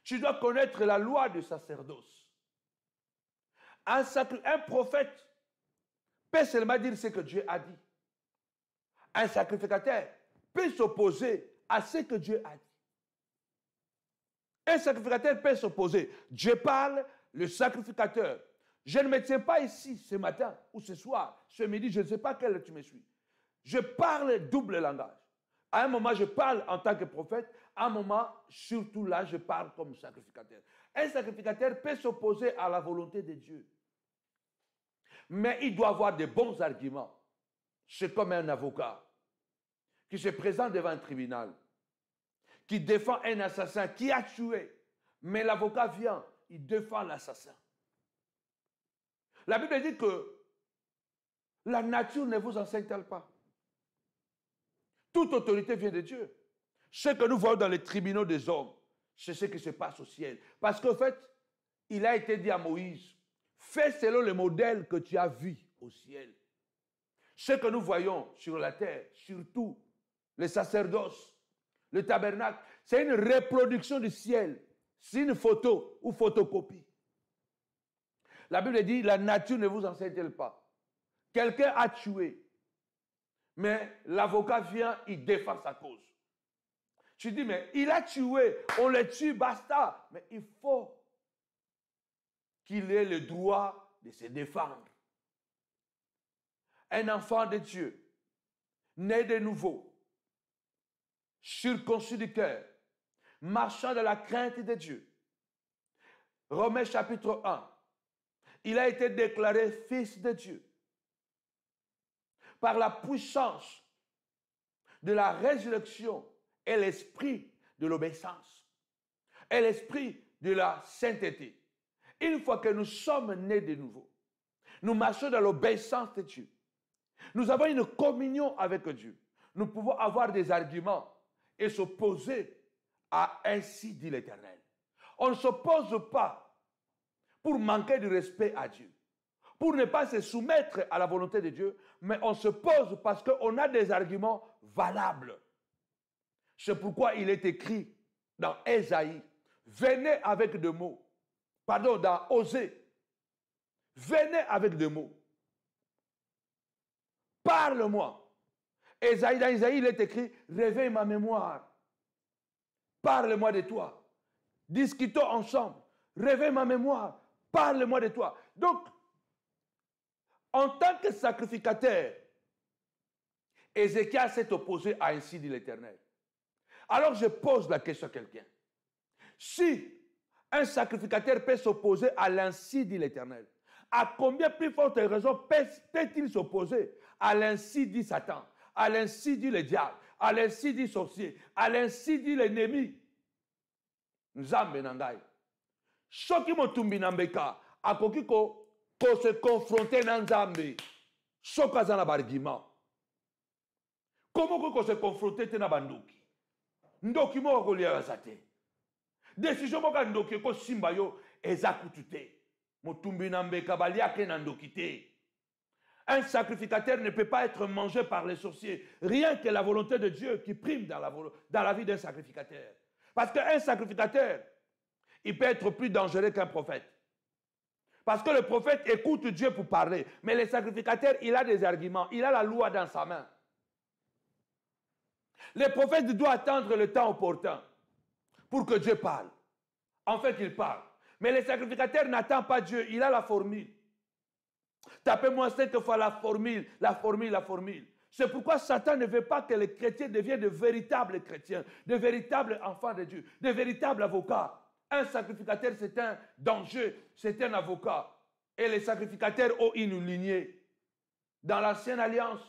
Tu dois connaître la loi du sacerdoce. Un, un prophète peut seulement dire ce que Dieu a dit. Un sacrificateur peut s'opposer à ce que Dieu a dit. Un sacrificateur peut s'opposer. Dieu parle, le sacrificateur. Je ne me tiens pas ici ce matin ou ce soir, ce midi, je ne sais pas quel tu me suis. Je parle double langage. À un moment, je parle en tant que prophète. À un moment, surtout là, je parle comme sacrificateur. Un sacrificateur peut s'opposer à la volonté de Dieu. Mais il doit avoir de bons arguments. C'est comme un avocat qui se présente devant un tribunal qui défend un assassin qui a tué, mais l'avocat vient, il défend l'assassin. La Bible dit que la nature ne vous enseigne-t-elle pas Toute autorité vient de Dieu. Ce que nous voyons dans les tribunaux des hommes, c'est ce qui se passe au ciel. Parce qu'en fait, il a été dit à Moïse, fais selon le modèle que tu as vu au ciel. Ce que nous voyons sur la terre, surtout les sacerdotes, le tabernacle, c'est une reproduction du ciel. C'est une photo ou photocopie. La Bible dit, la nature ne vous enseigne-t-elle pas Quelqu'un a tué, mais l'avocat vient, il défend sa cause. Tu dis, mais il a tué, on le tue, basta. Mais il faut qu'il ait le droit de se défendre. Un enfant de Dieu, né de nouveau, surconçu du cœur, marchant dans la crainte de Dieu. Romains chapitre 1. Il a été déclaré fils de Dieu par la puissance de la résurrection et l'esprit de l'obéissance et l'esprit de la sainteté. Une fois que nous sommes nés de nouveau, nous marchons dans l'obéissance de Dieu. Nous avons une communion avec Dieu. Nous pouvons avoir des arguments et s'opposer à ainsi dit l'Éternel. On ne s'oppose pas pour manquer de respect à Dieu, pour ne pas se soumettre à la volonté de Dieu, mais on se pose parce qu'on a des arguments valables. C'est pourquoi il est écrit dans Ésaïe, venez avec des mots, pardon, dans Osée, venez avec des mots. Parle-moi. Esaïe, dans Isaïe, il est écrit Réveille ma mémoire. Parle-moi de toi. Discutons ensemble. Réveille ma mémoire. Parle-moi de toi. Donc, en tant que sacrificateur, Ézéchiel s'est opposé à ainsi dit l'Éternel. Alors je pose la question à quelqu'un. Si un sacrificateur peut s'opposer à l'ainsi dit l'Éternel, à combien plus forte raison peut-il s'opposer à l'ainsi dit Satan À l'insi dit le diable. À l'insi dit sorcier. À l'insi dit l'ennemi. nzambe na ngai soki motumbi na mbeka akoki kose konfronte na nzambe soki aza na baargument komokoki kose konfronte te na bandoki ndoki moko akolia yo aza te desizio moko ya ndoki ekosimba yo eza kutu te motumbi na mbeka baliake na ndoki te Un sacrificateur ne peut pas être mangé par les sorciers. Rien que la volonté de Dieu qui prime dans la, dans la vie d'un sacrificateur. Parce qu'un sacrificateur, il peut être plus dangereux qu'un prophète. Parce que le prophète écoute Dieu pour parler. Mais le sacrificateur, il a des arguments. Il a la loi dans sa main. Le prophète doit attendre le temps opportun pour que Dieu parle. En fait, il parle. Mais le sacrificateur n'attend pas Dieu. Il a la formule. Tapez-moi cette fois la formule, la formule, la formule. C'est pourquoi Satan ne veut pas que les chrétiens deviennent de véritables chrétiens, de véritables enfants de Dieu, de véritables avocats. Un sacrificateur, c'est un danger, c'est un avocat. Et les sacrificateurs ont une lignée. Dans l'ancienne alliance,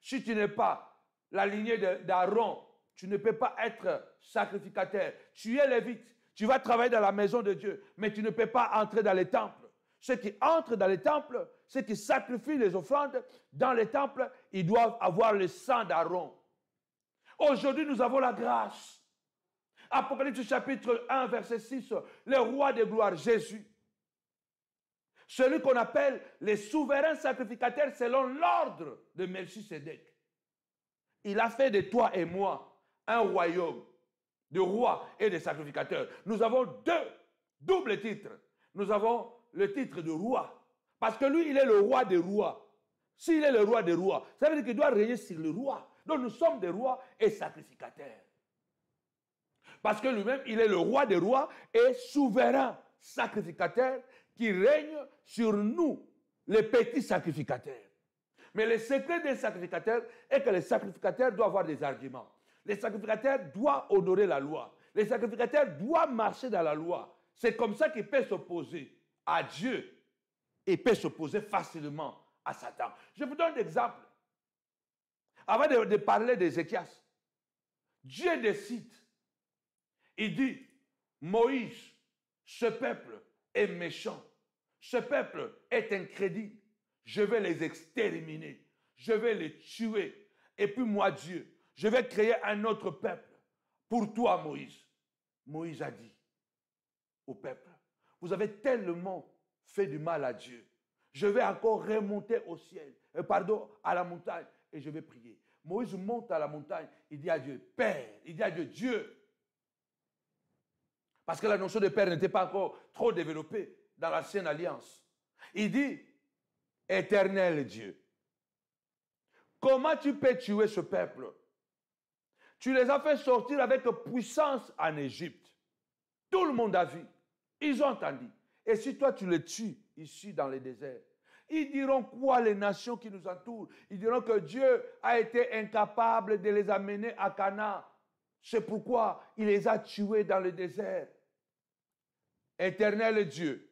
si tu n'es pas la lignée d'Aaron, tu ne peux pas être sacrificateur. Tu es lévite, tu vas travailler dans la maison de Dieu, mais tu ne peux pas entrer dans les temples ceux qui entrent dans les temples, ceux qui sacrifient les offrandes dans les temples, ils doivent avoir le sang d'Aaron. Aujourd'hui, nous avons la grâce. Apocalypse chapitre 1, verset 6, le roi de gloire, Jésus. Celui qu'on appelle les souverains sacrificataires selon l'ordre de Melchisedec. Il a fait de toi et moi un royaume de rois et de sacrificateurs. Nous avons deux doubles titres. Nous avons le titre de roi. Parce que lui, il est le roi des rois. S'il est le roi des rois, ça veut dire qu'il doit régner sur le roi. Donc nous sommes des rois et sacrificateurs. Parce que lui-même, il est le roi des rois et souverain sacrificataire qui règne sur nous, les petits sacrificateurs. Mais le secret des sacrificateurs est que les sacrificateurs doivent avoir des arguments. Les sacrificateurs doivent honorer la loi. Les sacrificateurs doivent marcher dans la loi. C'est comme ça qu'ils peuvent s'opposer à Dieu et peut s'opposer facilement à Satan. Je vous donne l'exemple. Avant de, de parler d'Ézéchias, Dieu décide. Il dit, Moïse, ce peuple est méchant. Ce peuple est incrédule. Je vais les exterminer. Je vais les tuer. Et puis moi, Dieu, je vais créer un autre peuple pour toi, Moïse. Moïse a dit au peuple, vous avez tellement fait du mal à Dieu. Je vais encore remonter au ciel, euh, pardon, à la montagne, et je vais prier. Moïse monte à la montagne, il dit à Dieu, Père, il dit à Dieu, Dieu. Parce que la notion de Père n'était pas encore trop développée dans l'ancienne alliance. Il dit, Éternel Dieu, comment tu peux tuer ce peuple Tu les as fait sortir avec puissance en Égypte. Tout le monde a vu. Ils ont entendu. Et si toi tu les tues ici dans le désert, ils diront quoi les nations qui nous entourent Ils diront que Dieu a été incapable de les amener à Cana. C'est pourquoi il les a tués dans le désert. Éternel Dieu,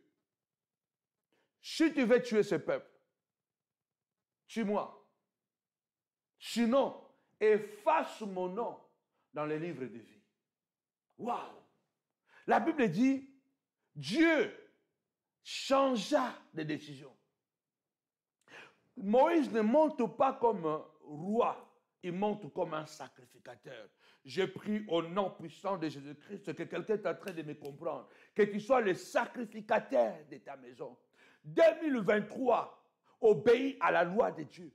si tu veux tuer ce peuple, tue-moi. Sinon, efface mon nom dans les livres de vie. Waouh! La Bible dit Dieu changea de décision. Moïse ne monte pas comme un roi, il monte comme un sacrificateur. Je prie au nom puissant de Jésus-Christ que quelqu'un est en train de me comprendre, que tu sois le sacrificateur de ta maison. 2023, obéis à la loi de Dieu.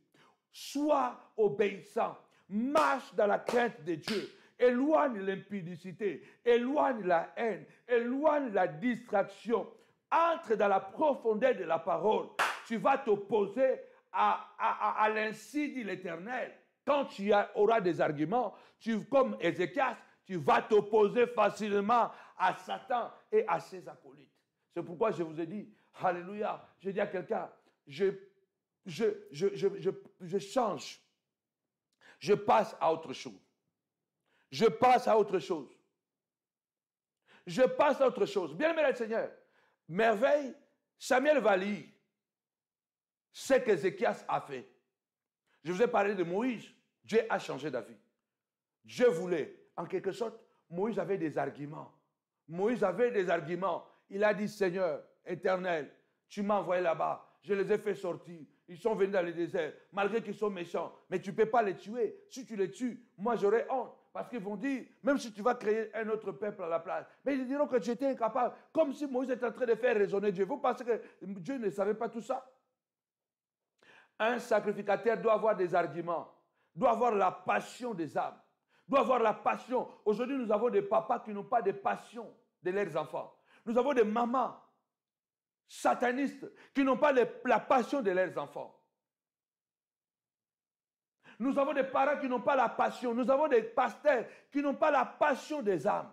Sois obéissant. Marche dans la crainte de Dieu. Éloigne l'impudicité, éloigne la haine, éloigne la distraction. Entre dans la profondeur de la parole. Tu vas t'opposer à, à, à, l'Éternel. Quand tu auras des arguments, tu, comme Ézéchias, tu vas t'opposer facilement à Satan et à ses acolytes. C'est pourquoi je vous ai dit, Alléluia, je dis à quelqu'un, je, je, je, change, je passe à autre chose je passe à autre chose. Je passe à autre chose. Bien aimé Seigneur, merveille, Samuel va lire ce qu'Ézéchias a fait. Je vous ai parlé de Moïse. Dieu a changé d'avis. Dieu voulait, en quelque sorte, Moïse avait des arguments. Moïse avait des arguments. Il a dit, Seigneur, éternel, tu m'as envoyé là-bas. Je les ai fait sortir. Ils sont venus dans le désert, malgré qu'ils sont méchants. Mais tu ne peux pas les tuer. Si tu les tues, moi j'aurai honte. Parce qu'ils vont dire, même si tu vas créer un autre peuple à la place, mais ils diront que tu étais incapable. Comme si Moïse était en train de faire raisonner Dieu. Vous pensez que Dieu ne savait pas tout ça Un sacrificateur doit avoir des arguments, doit avoir la passion des âmes, doit avoir la passion. Aujourd'hui, nous avons des papas qui n'ont pas de passion de leurs enfants. Nous avons des mamans satanistes qui n'ont pas la passion de leurs enfants. Nous avons des parents qui n'ont pas la passion. Nous avons des pasteurs qui n'ont pas la passion des âmes.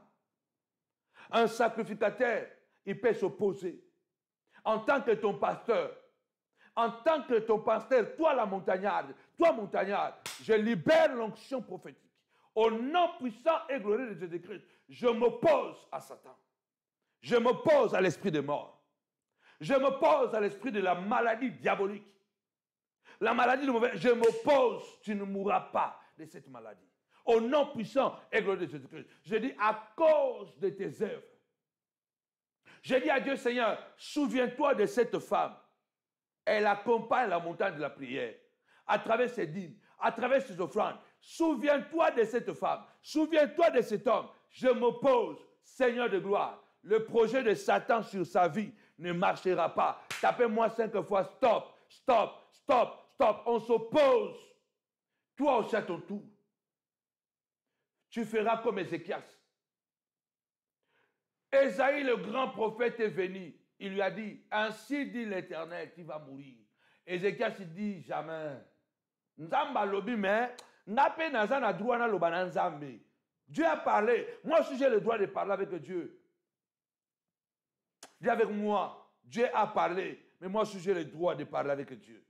Un sacrificateur, il peut s'opposer. En tant que ton pasteur, en tant que ton pasteur, toi la montagnarde, toi montagnarde, je libère l'onction prophétique. Au nom puissant et glorieux de Jésus-Christ, je m'oppose à Satan. Je m'oppose à l'esprit des morts. Je m'oppose à l'esprit de la maladie diabolique la maladie, je m'oppose, tu ne mourras pas de cette maladie. Au nom puissant et glorieux de Jésus-Christ. Je dis, à cause de tes œuvres. Je dis à Dieu, Seigneur, souviens-toi de cette femme. Elle accompagne la montagne de la prière à travers ses dîmes, à travers ses offrandes. Souviens-toi de cette femme. Souviens-toi de cet homme. Je m'oppose, Seigneur de gloire. Le projet de Satan sur sa vie ne marchera pas. Tapez-moi cinq fois, stop, stop, stop, stop, on s'oppose. Toi au à tout, Tu feras comme Ézéchias. Esaïe, le grand prophète, est venu. Il lui a dit, ainsi dit l'Éternel, tu vas mourir. Ézéchias dit, jamais. mais Dieu a parlé. Moi aussi, j'ai le droit de parler avec Dieu. Dieu avec moi, Dieu a parlé, mais moi aussi, j'ai le droit de parler avec Dieu.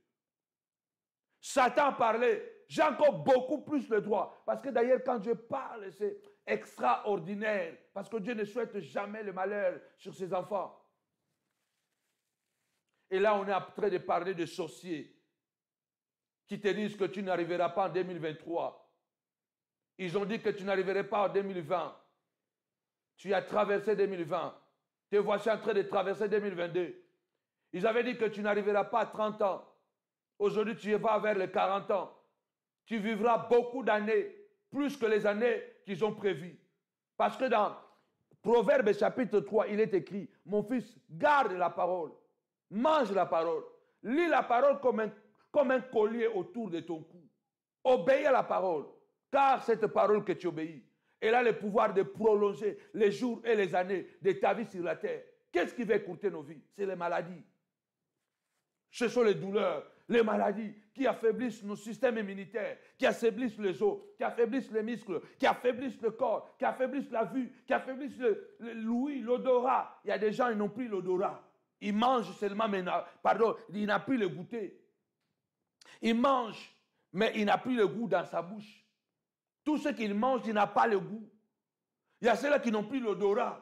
Satan parlait. J'ai encore beaucoup plus le droit. Parce que d'ailleurs, quand Dieu parle, c'est extraordinaire. Parce que Dieu ne souhaite jamais le malheur sur ses enfants. Et là, on est en train de parler de sorciers qui te disent que tu n'arriveras pas en 2023. Ils ont dit que tu n'arriverais pas en 2020. Tu as traversé 2020. Te voici en train de traverser 2022. Ils avaient dit que tu n'arriveras pas à 30 ans. Aujourd'hui, tu vas vers les 40 ans. Tu vivras beaucoup d'années, plus que les années qu'ils ont prévues. Parce que dans Proverbe chapitre 3, il est écrit, mon fils, garde la parole, mange la parole, lis la parole comme un, comme un collier autour de ton cou. Obéis à la parole, car cette parole que tu obéis, elle a le pouvoir de prolonger les jours et les années de ta vie sur la terre. Qu'est-ce qui va écouter nos vies C'est les maladies. Ce sont les douleurs, les maladies qui affaiblissent nos systèmes immunitaires, qui affaiblissent les os, qui affaiblissent les muscles, qui affaiblissent le corps, qui affaiblissent la vue, qui affaiblissent l'ouïe, l'odorat. Il y a des gens, ils n'ont plus l'odorat. Ils mangent seulement, mais pardon, ils n'ont plus le goûter. Ils mangent, mais ils n'ont plus le goût dans sa bouche. Tout ce qu'ils mangent, ils n'ont pas le goût. Il y a ceux-là qui n'ont plus l'odorat.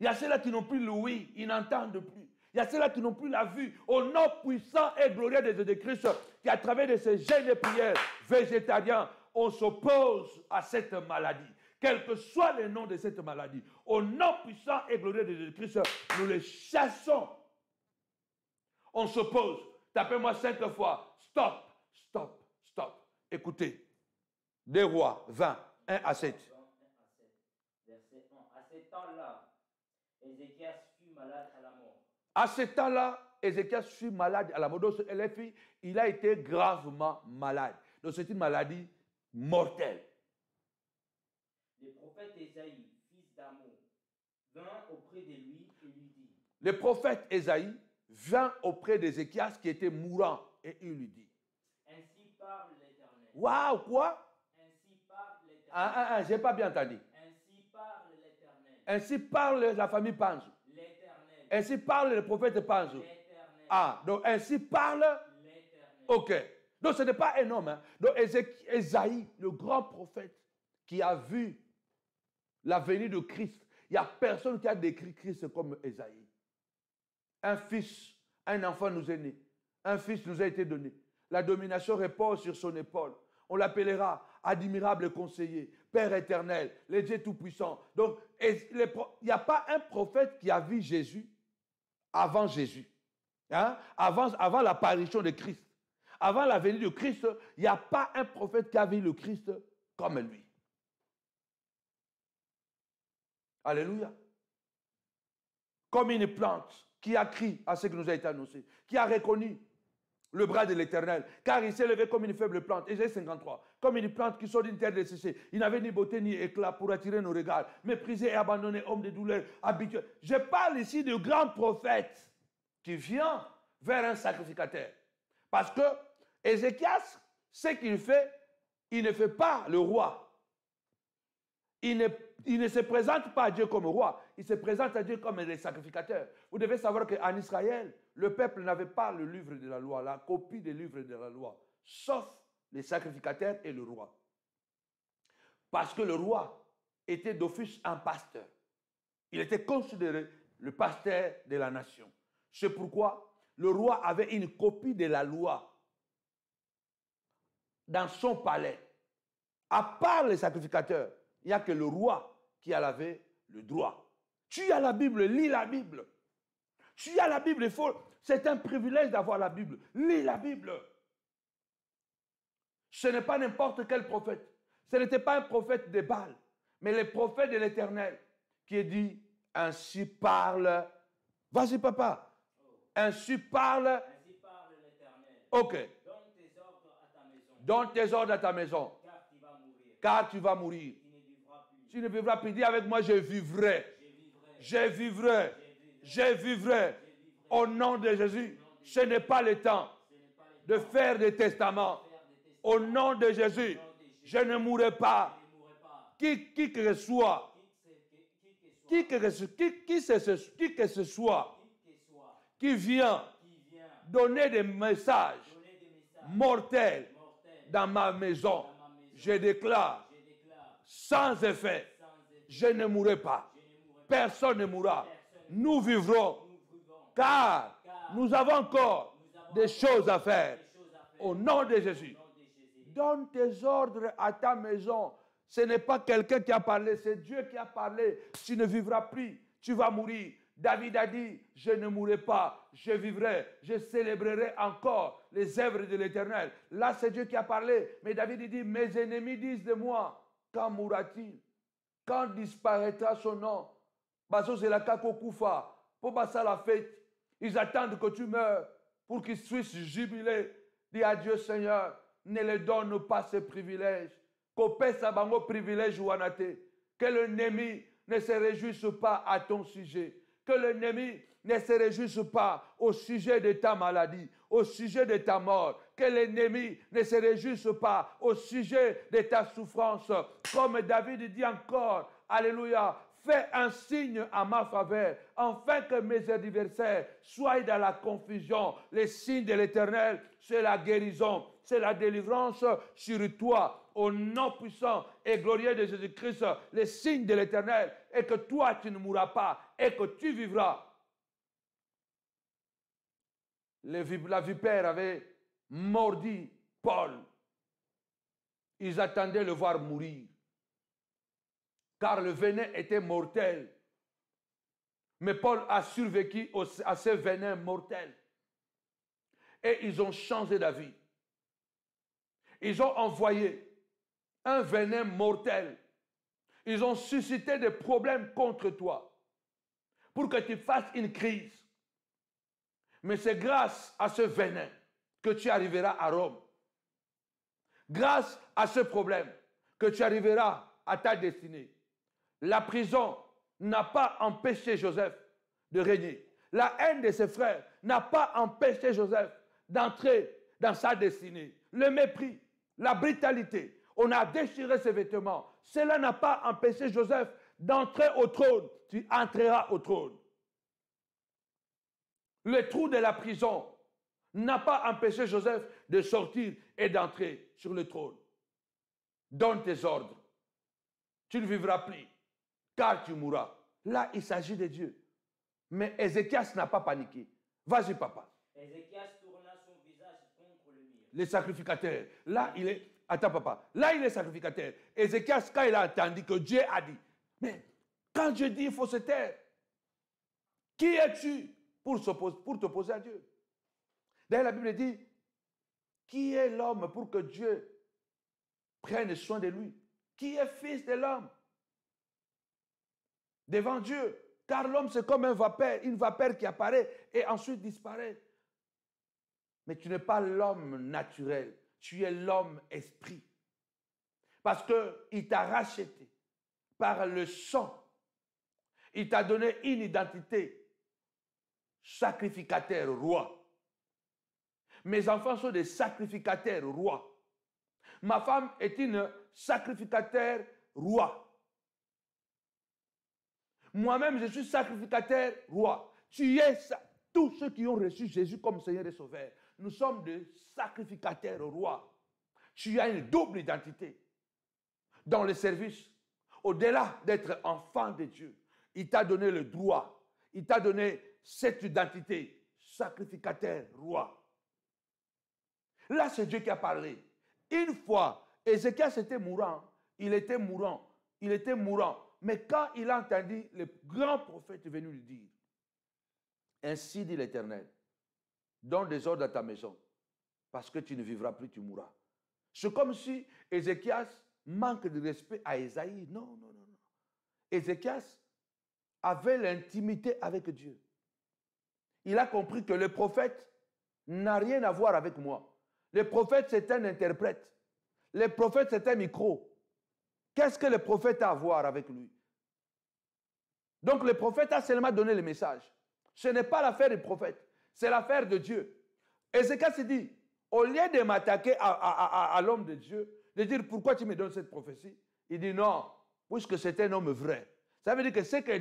Il y a ceux-là qui n'ont plus l'ouïe, ils n'entendent plus. Il y a ceux-là qui n'ont plus la vue. Au nom puissant et glorieux de Jésus-Christ, qui à travers de ces gènes de prières végétariens, on s'oppose à cette maladie. Quel que soit le nom de cette maladie, au nom puissant et glorieux de Jésus-Christ, nous les chassons. On s'oppose. Tapez-moi cinq fois. Stop, stop, stop. Écoutez. Des rois, 20, 1 à 7. Verset 1. À ce temps-là, Ézéchias fut malade à la à ce temps-là, Ézéchias fut malade à la ce LFI. Il a été gravement malade. Donc c'est une maladie mortelle. Le prophète Ésaïe, fils d'Amon, vint auprès de lui et lui dit. Le prophète Ésaïe vint auprès d'Ézéchias qui était mourant et il lui dit. Ainsi parle l'Éternel. Waouh, quoi Ainsi parle l'Éternel. Ah, ah, ah j'ai pas bien entendu. Ainsi parle l'Éternel. Ainsi parle la famille Pange. Ainsi parle le prophète Panzo. Ah, donc ainsi parle. Ok. Donc ce n'est pas un homme. Hein. Donc Esaïe, le grand prophète qui a vu la venue de Christ, il n'y a personne qui a décrit Christ comme Esaïe. Un fils, un enfant nous est né. Un fils nous a été donné. La domination repose sur son épaule. On l'appellera admirable conseiller, Père éternel, le tout-puissant. Donc, il n'y a pas un prophète qui a vu Jésus avant Jésus, hein, avant, avant l'apparition de Christ, avant la venue de Christ, il n'y a pas un prophète qui a vu le Christ comme lui. Alléluia. Comme une plante qui a crié à ce qui nous a été annoncé, qui a reconnu le bras de l'Éternel, car il s'est levé comme une faible plante, et 53, comme une plante qui sort d'une terre desséchée. Il n'avait ni beauté ni éclat pour attirer nos regards, méprisé et abandonné, homme de douleur, habitué. Je parle ici de grand prophète qui vient vers un sacrificateur. Parce que Ézéchias, ce qu'il fait, il ne fait pas le roi, il ne, se présente pas à Dieu comme roi, il se présente à Dieu comme les sacrificateurs. Vous devez savoir qu'en Israël, le peuple n'avait pas le livre de la loi, la copie des Livres de la loi, sauf les sacrificateurs et le roi. Parce que le roi était d'office un pasteur. Il était considéré le pasteur de la nation. C'est pourquoi le roi avait une copie de la loi dans son palais, à part les sacrificateurs il n'y a que le roi qui a lavé le droit. Tu as la Bible, lis la Bible. Tu as la Bible, il faut. C'est un privilège d'avoir la Bible. Lis la Bible. Ce n'est pas n'importe quel prophète. Ce n'était pas un prophète de Baal, mais le prophète de l'Éternel qui est dit Ainsi parle. Vas-y, papa. Ainsi parle. Ainsi parle l'Éternel. Ok. Donne tes ordres à ta maison. Car tu vas mourir. Tu ne vivras plus Dis avec moi, je vivrai. Je vivrai. Je vivrai. Au nom de Jésus, ce n'est pas le temps de faire des testaments. Au nom de Jésus, je ne mourrai pas. Qui, que ce soit, qui que ce soit, qui vient donner des messages mortels dans ma maison, je déclare sans effet. Je ne mourrai pas. Personne ne mourra. Nous vivrons. Car nous avons encore des choses à faire. Au nom de Jésus. Donne tes ordres à ta maison. Ce n'est pas quelqu'un qui a parlé, c'est Dieu qui a parlé. Tu ne vivras plus, tu vas mourir. David a dit, je ne mourrai pas, je vivrai, je célébrerai encore les œuvres de l'Éternel. Là, c'est Dieu qui a parlé. Mais David a dit, mes ennemis disent de moi, quand mourra-t-il Quand disparaîtra son nom pour passer la fête. Ils attendent que tu meurs pour qu'ils puissent jubiler. Dis à Dieu, Seigneur, ne les donne pas ces privilèges. Que le privilège Que ne se réjouisse pas à ton sujet que l'ennemi ne se réjouisse pas au sujet de ta maladie, au sujet de ta mort, que l'ennemi ne se réjouisse pas au sujet de ta souffrance. Comme David dit encore, Alléluia, fais un signe à ma faveur, afin que mes adversaires soient dans la confusion. Les signes de l'Éternel, c'est la guérison, c'est la délivrance sur toi, au nom puissant et glorieux de Jésus-Christ, les signes de l'Éternel, et que toi, tu ne mourras pas, et que tu vivras. la vipère avait mordi Paul. Ils attendaient le voir mourir, car le venin était mortel. Mais Paul a survécu à ce venin mortel. Et ils ont changé d'avis. Ils ont envoyé un venin mortel. Ils ont suscité des problèmes contre toi pour que tu fasses une crise. Mais c'est grâce à ce venin que tu arriveras à Rome. Grâce à ce problème que tu arriveras à ta destinée. La prison n'a pas empêché Joseph de régner. La haine de ses frères n'a pas empêché Joseph d'entrer dans sa destinée. Le mépris, la brutalité, on a déchiré ses vêtements. Cela n'a pas empêché Joseph d'entrer au trône. Tu entreras au trône. Le trou de la prison n'a pas empêché Joseph de sortir et d'entrer sur le trône. Donne tes ordres. Tu ne vivras plus, car tu mourras. Là, il s'agit de Dieu. Mais Ézéchias n'a pas paniqué. Vas-y, papa. Ézéchias tourna son visage contre le mur. Les sacrificateurs. Là, il est, Attends, papa. Là, il est sacrificateur. Ézéchias, quand il a entendu que Dieu a dit, mais quand Dieu dit, il faut se taire. Qui es-tu pour, pour t'opposer à Dieu D'ailleurs, la Bible dit, qui est l'homme pour que Dieu prenne soin de lui Qui est fils de l'homme devant Dieu Car l'homme, c'est comme un vapeur, une vapeur qui apparaît et ensuite disparaît. Mais tu n'es pas l'homme naturel tu es l'homme esprit. Parce qu'il t'a racheté par le sang. Il t'a donné une identité. Sacrificataire roi. Mes enfants sont des sacrificataires rois. Ma femme est une sacrificataire roi. Moi-même, je suis sacrificataire roi. Tu es ça. Tous ceux qui ont reçu Jésus comme Seigneur et Sauveur nous sommes des sacrificataires rois. roi. Tu as une double identité dans le service. Au-delà d'être enfant de Dieu, il t'a donné le droit, il t'a donné cette identité, sacrificataire roi. Là, c'est Dieu qui a parlé. Une fois, Ézéchiel était mourant, il était mourant, il était mourant. Mais quand il a entendu le grand prophète venu lui dire, Ainsi dit l'Éternel, Donne des ordres à ta maison. Parce que tu ne vivras plus, tu mourras. C'est comme si Ézéchias manque de respect à Esaïe. Non, non, non, non. Ézéchias avait l'intimité avec Dieu. Il a compris que le prophète n'a rien à voir avec moi. Le prophète, c'est un interprète. Le prophète, c'est un micro. Qu'est-ce que le prophète a à voir avec lui Donc le prophète a seulement donné le message. Ce n'est pas l'affaire du prophète. C'est l'affaire de Dieu. Ézéchiel se dit, au lieu de m'attaquer à, l'homme de Dieu, de dire pourquoi tu me donnes cette prophétie, il dit non, puisque c'est un homme vrai. Ça veut dire que ce que,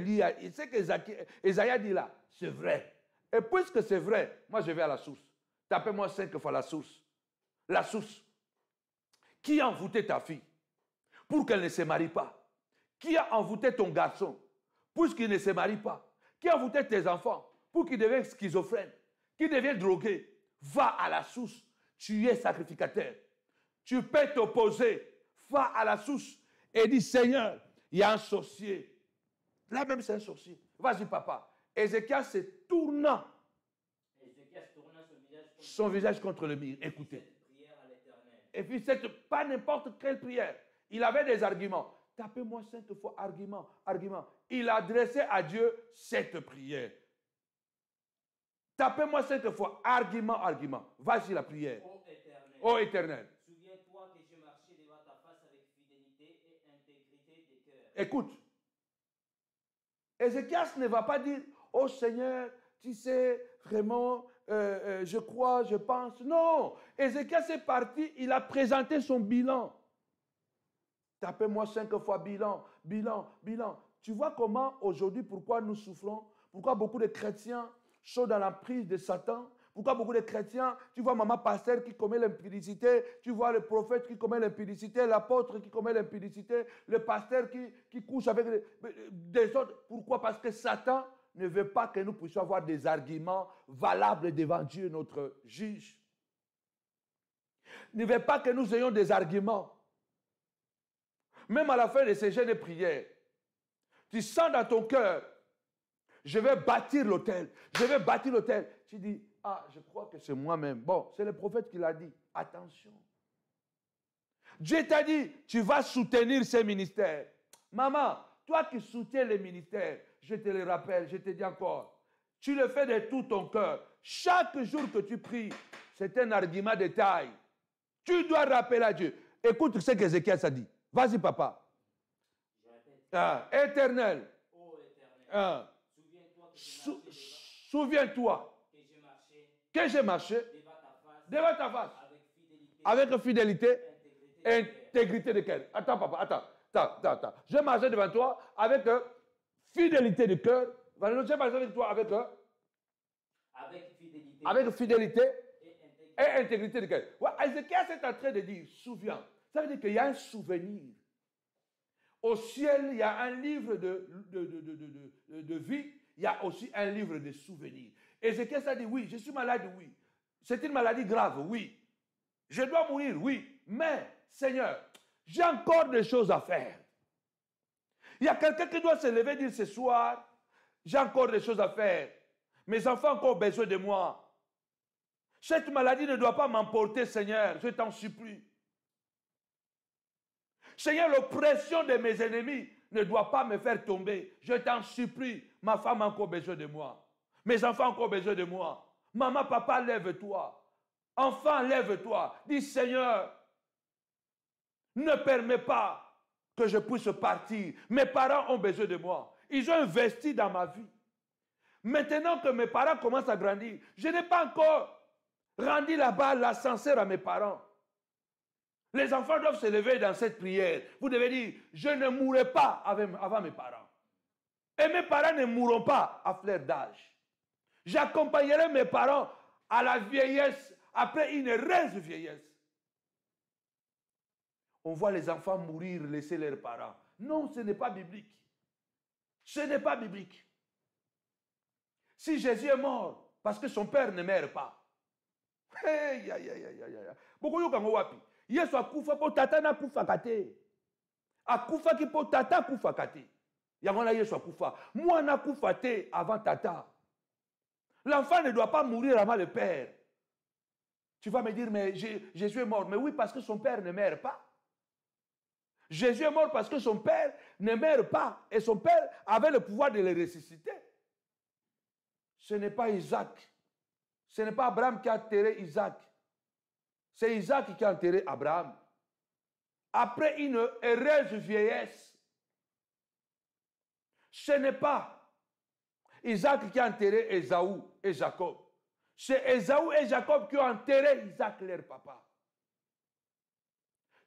dit là, c'est vrai. Et puisque c'est vrai, moi je vais à la source. Tapez-moi cinq fois la source. La source. Qui a envoûté ta fille pour qu'elle ne se marie pas Qui a envoûté ton garçon pour qu'il ne se marie pas Qui a envoûté tes enfants pour qu'ils deviennent schizophrène? qui devient drogué, va à la source. Tu es sacrificateur. Tu peux t'opposer. Va à la source et dis Seigneur, il y a un sorcier. Là même, c'est un sorcier. Vas-y, papa. Ézéchias se tournant. Son visage contre le mur. Écoutez. Et puis, cette, pas n'importe quelle prière. Il avait des arguments. Tapez-moi cette fois argument, argument. Il adressait à Dieu cette prière. Tapez-moi cette fois, argument, argument. Vas-y la prière. Ô Éternel. Souviens-toi que j'ai marché devant ta face avec fidélité et intégrité des cœur. Écoute. Ézéchias ne va pas dire, oh Seigneur, tu sais, vraiment, euh, euh, je crois, je pense. Non, Ézéchias est parti, il a présenté son bilan. Tapez-moi cinq fois bilan, bilan, bilan. Tu vois comment aujourd'hui, pourquoi nous souffrons, pourquoi beaucoup de chrétiens sont dans la prise de Satan. Pourquoi beaucoup de chrétiens, tu vois maman pasteur qui commet l'impudicité, tu vois le prophète qui commet l'impudicité, l'apôtre qui commet l'impudicité, le pasteur qui, qui couche avec des autres. Pourquoi Parce que Satan ne veut pas que nous puissions avoir des arguments valables devant Dieu, notre juge. Il ne veut pas que nous ayons des arguments. Même à la fin de ces jeunes prières, tu sens dans ton cœur je vais bâtir l'autel. Je vais bâtir l'autel. Tu dis, ah, je crois que c'est moi-même. Bon, c'est le prophète qui l'a dit. Attention. Dieu t'a dit, tu vas soutenir ces ministères. Maman, toi qui soutiens les ministères, je te le rappelle, je te dis encore, tu le fais de tout ton cœur. Chaque jour que tu pries, c'est un argument de taille. Tu dois rappeler à Dieu. Écoute ce Ezekiel a dit. Vas-y, papa. Ah, éternel. Oh, éternel. Ah. Souviens-toi que j'ai marché devant ta face avec fidélité et intégrité de cœur. Attends, papa, attends, attends, attends. J'ai marché devant toi avec euh, fidélité de cœur. J'ai marché avec toi avec. fidélité. Euh, avec fidélité et intégrité de cœur. Ouais, est en train de dire, souviens. Ça veut dire qu'il y a un souvenir. Au ciel, il y a un livre de, de, de, de, de vie il y a aussi un livre de souvenirs. Ézéchiel a dit, oui, je suis malade, oui. C'est une maladie grave, oui. Je dois mourir, oui. Mais, Seigneur, j'ai encore des choses à faire. Il y a quelqu'un qui doit se lever et dire ce soir, j'ai encore des choses à faire. Mes enfants ont encore besoin de moi. Cette maladie ne doit pas m'emporter, Seigneur, je t'en supplie. Seigneur, l'oppression de mes ennemis ne dois pas me faire tomber. Je t'en supplie. Ma femme a encore besoin de moi. Mes enfants ont encore besoin de moi. Maman, papa, lève-toi. Enfant, lève-toi. Dis Seigneur, ne permets pas que je puisse partir. Mes parents ont besoin de moi. Ils ont investi dans ma vie. Maintenant que mes parents commencent à grandir, je n'ai pas encore rendu la balle la sincère à mes parents. Les enfants doivent se lever dans cette prière. Vous devez dire, je ne mourrai pas avant mes parents. Et mes parents ne mourront pas à fleur d'âge. J'accompagnerai mes parents à la vieillesse, après une de vieillesse. On voit les enfants mourir, laisser leurs parents. Non, ce n'est pas biblique. Ce n'est pas biblique. Si Jésus est mort parce que son père ne meurt pas. Hey, ya, tata tata avant tata l'enfant ne doit pas mourir avant le père tu vas me dire mais jésus est mort mais oui parce que son père ne meurt pas Jésus est mort parce que son père ne meurt pas et son père avait le pouvoir de le ressusciter. Ce n'est pas Isaac. Ce n'est pas Abraham qui a atterré Isaac. C'est Isaac qui a enterré Abraham. Après une heureuse vieillesse, ce n'est pas Isaac qui a enterré Esaou et Jacob. C'est Esaou et Jacob qui ont enterré Isaac, leur papa.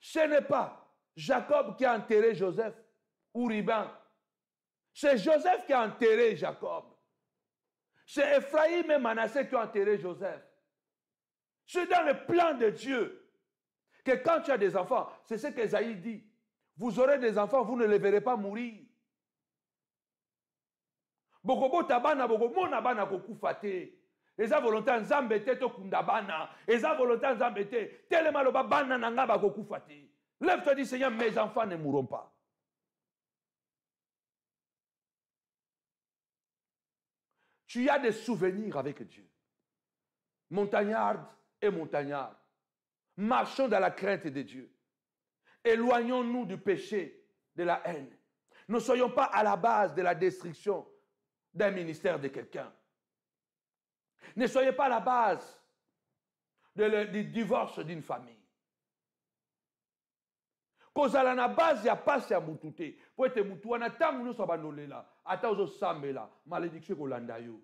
Ce n'est pas Jacob qui a enterré Joseph ou Riban. C'est Joseph qui a enterré Jacob. C'est Ephraim et Manassé qui ont enterré Joseph. C'est dans le plan de Dieu que quand tu as des enfants, c'est ce qu'Esaïe dit. Vous aurez des enfants, vous ne les verrez pas mourir. tabana volonté volonté tellement le na lève toi dit seigneur mes enfants ne mourront pas tu as des souvenirs avec dieu montagnarde et montagnards. Marchons dans la crainte de Dieu. Éloignons-nous du péché, de la haine. Ne soyons pas à la base de la destruction d'un ministère de quelqu'un. Ne soyez pas à la base de le, du divorce d'une famille. à la base a pas a. pasi ya mutu te po nous nous wana ntango Attends abanolela ata là, malédiction ekolanda yo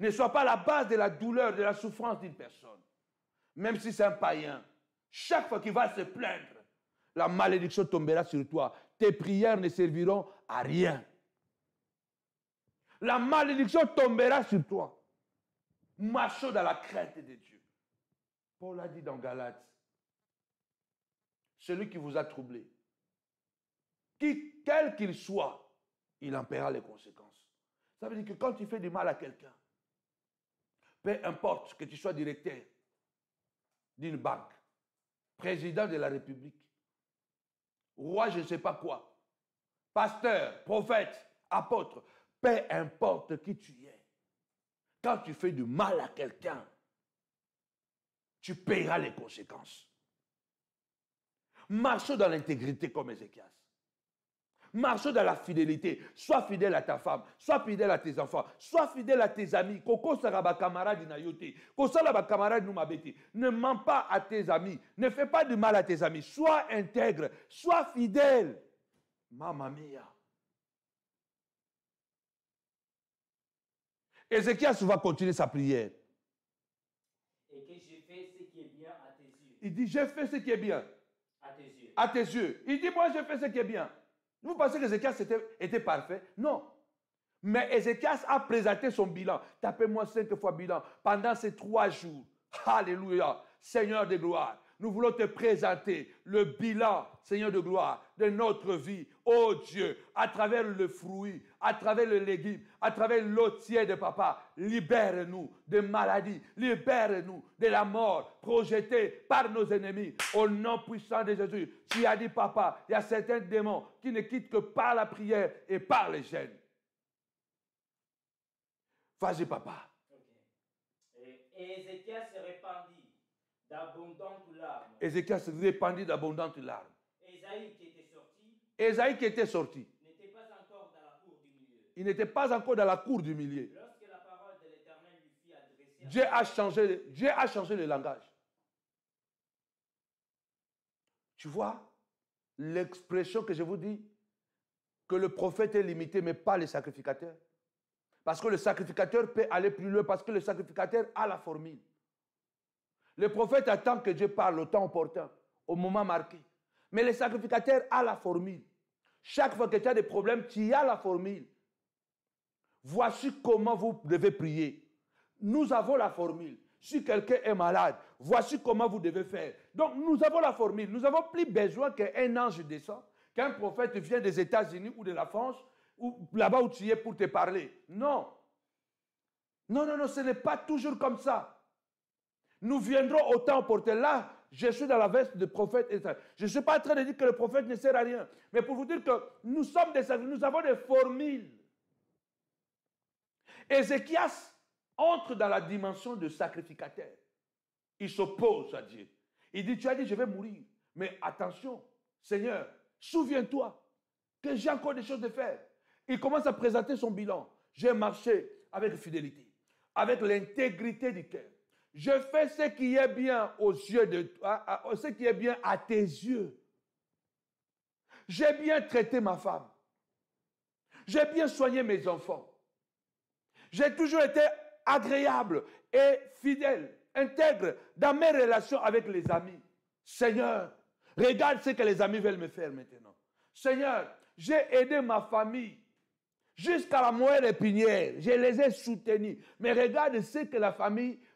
ne soit pas la base de la douleur, de la souffrance d'une personne. Même si c'est un païen, chaque fois qu'il va se plaindre, la malédiction tombera sur toi. Tes prières ne serviront à rien. La malédiction tombera sur toi. Marchons dans la crainte de Dieu. Paul a dit dans Galates, celui qui vous a troublé, qui, quel qu'il soit, il en paiera les conséquences. Ça veut dire que quand tu fais du mal à quelqu'un, peu importe que tu sois directeur d'une banque, président de la République, roi je ne sais pas quoi, pasteur, prophète, apôtre, peu importe qui tu es, quand tu fais du mal à quelqu'un, tu payeras les conséquences. Marchons dans l'intégrité comme Ézéchias. Marche dans la fidélité. Sois fidèle à ta femme. Sois fidèle à tes enfants. Sois fidèle à tes amis. Koko camarade camarade Ne mens pas à tes amis. Ne fais pas de mal à tes amis. Sois intègre. Sois fidèle. Mamma mia. Ézéchias va continuer sa prière. ce qui est bien à tes yeux. Il dit, je fais ce qui est bien. À tes yeux. À tes yeux. Il dit, moi, je fais ce qui est bien. Vous pensez qu'Ézéchias était, parfait Non. Mais Ézéchias a présenté son bilan. Tapez-moi cinq fois bilan pendant ces trois jours. Alléluia. Seigneur de gloire nous voulons te présenter le bilan, Seigneur de gloire, de notre vie, ô oh Dieu, à travers le fruit, à travers le légume, à travers l'eau de papa. Libère-nous des maladies, libère-nous de la mort projetée par nos ennemis. Au nom puissant de Jésus, tu as dit, papa, il y a certains démons qui ne quittent que par la prière et par les gènes. Vas-y, papa. D'abondantes larmes. Ézéchias répandit d'abondantes larmes. Ésaïe qui était sorti. Ésaïe qui était sorti. N'était pas encore dans la cour du milieu. Il n'était pas encore dans la cour du milieu. Dieu a changé, Dieu a changé le langage. Tu vois l'expression que je vous dis que le prophète est limité, mais pas le sacrificateur. Parce que le sacrificateur peut aller plus loin, parce que le sacrificateur a la formule. Le prophète attend que Dieu parle au temps opportun, au moment marqué. Mais le sacrificateur a la formule. Chaque fois que tu as des problèmes, tu as la formule. Voici comment vous devez prier. Nous avons la formule. Si quelqu'un est malade, voici comment vous devez faire. Donc nous avons la formule. Nous avons plus besoin qu'un ange descende, qu'un prophète vienne des États-Unis ou de la France, ou là-bas où tu es pour te parler. Non. Non, non, non, ce n'est pas toujours comme ça. Nous viendrons au temps porter là. Je suis dans la veste de prophète. Je ne suis pas en train de dire que le prophète ne sert à rien. Mais pour vous dire que nous sommes des nous avons des formules. Ézéchias entre dans la dimension de sacrificateur. Il s'oppose à Dieu. Il dit, tu as dit, je vais mourir. Mais attention, Seigneur, souviens-toi que j'ai encore des choses à faire. Il commence à présenter son bilan. J'ai marché avec fidélité, avec l'intégrité du cœur. Je fais ce qui est bien aux yeux de toi, ce qui est bien à tes yeux. J'ai bien traité ma femme. J'ai bien soigné mes enfants. J'ai toujours été agréable et fidèle, intègre dans mes relations avec les amis. Seigneur, regarde ce que les amis veulent me faire maintenant. Seigneur, j'ai aidé ma famille jusqu'à la moelle épinière. Je les ai soutenus. Mais regarde ce que la famille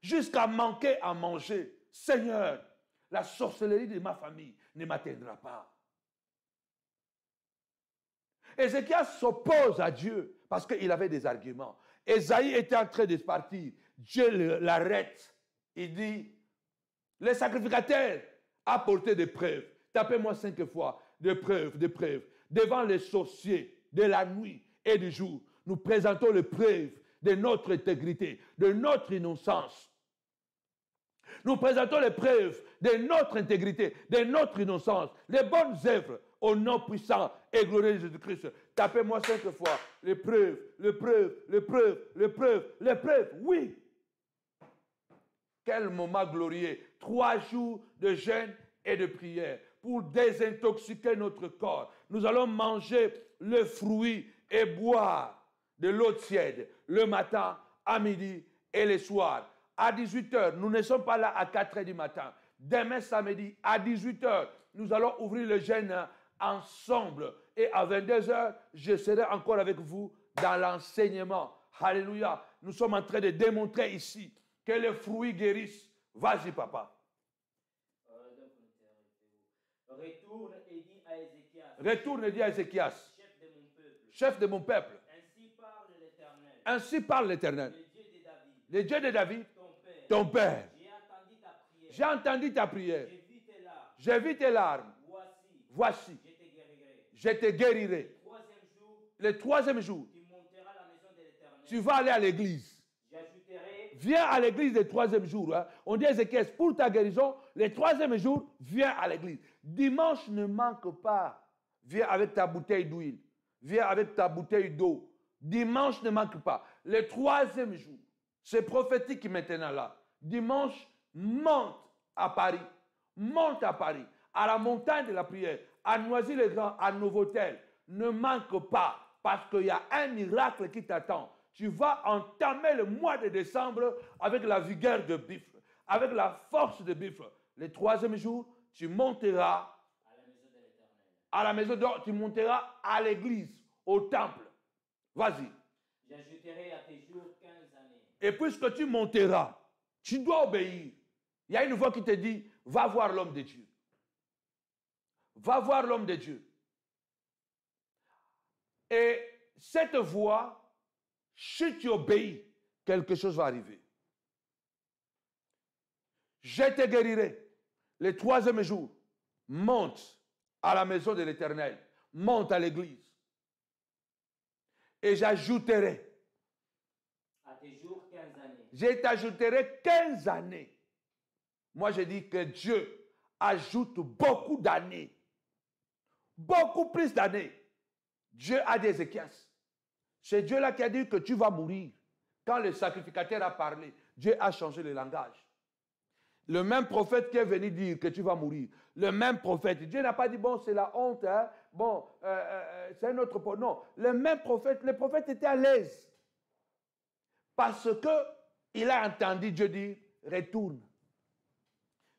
jusqu'à manquer à manger. Seigneur, la sorcellerie de ma famille ne m'atteindra pas. Ézéchias s'oppose à Dieu parce qu'il avait des arguments. Esaïe était en train de partir. Dieu l'arrête. Il dit, les sacrificateurs, apportez des preuves. Tapez-moi cinq fois des preuves, des preuves. Devant les sorciers de la nuit et du jour, nous présentons les preuves de notre intégrité, de notre innocence. Nous présentons les preuves de notre intégrité, de notre innocence, les bonnes œuvres au nom puissant et glorieux de Jésus-Christ. Tapez-moi cinq fois. Les preuves, les preuves, les preuves, les preuves, les preuves. Oui. Quel moment glorieux. Trois jours de jeûne et de prière pour désintoxiquer notre corps. Nous allons manger le fruit et boire de l'eau tiède le matin, à midi et le soir. À 18h, nous ne sommes pas là à 4h du matin. Demain samedi, à 18h, nous allons ouvrir le jeûne ensemble. Et à 22h, je serai encore avec vous dans l'enseignement. Alléluia. Nous sommes en train de démontrer ici que les fruits guérissent. Vas-y, papa. Retourne et dis à Ézéchias. Retourne dis à Chef de mon peuple ainsi parle l'Éternel. Le Dieu de David, ton Père. J'ai entendu ta prière. J'ai vu tes larmes. Voici. Je te guérirai. Le troisième jour, tu vas aller à l'église. Viens à l'église le troisième jour. Hein. On dit Ezekiel, pour ta guérison, le troisième jour, viens à l'église. Dimanche ne manque pas. Viens avec ta bouteille d'huile. Viens avec ta bouteille d'eau. Dimanche ne manque pas. Le troisième jour, c'est prophétique maintenant là. Dimanche, monte à Paris. Monte à Paris, à la montagne de la prière, à Noisy-le-Grand, à Novotel. Ne manque pas, parce qu'il y a un miracle qui t'attend. Tu vas entamer le mois de décembre avec la vigueur de Bifle, avec la force de Bifle. Le troisième jour, tu monteras à la maison de l'Éternel. À la maison tu monteras à l'église, au temple. Vas-y. Et puisque tu monteras, tu dois obéir. Il y a une voix qui te dit, va voir l'homme de Dieu. Va voir l'homme de Dieu. Et cette voix, si tu obéis, quelque chose va arriver. Je te guérirai. Le troisième jour, monte à la maison de l'Éternel, monte à l'église et j'ajouterai. À tes jours, 15 années. Je t'ajouterai 15 années. Moi, je dis que Dieu ajoute beaucoup d'années. Beaucoup plus d'années. Dieu a des équias. C'est Dieu-là qui a dit que tu vas mourir. Quand le sacrificateur a parlé, Dieu a changé le langage. Le même prophète qui est venu dire que tu vas mourir, le même prophète, Dieu n'a pas dit, bon, c'est la honte, hein, bon, euh, euh, euh, c'est un autre... Non, le même prophète, le prophète était à l'aise. Parce que il a entendu Dieu dire, retourne.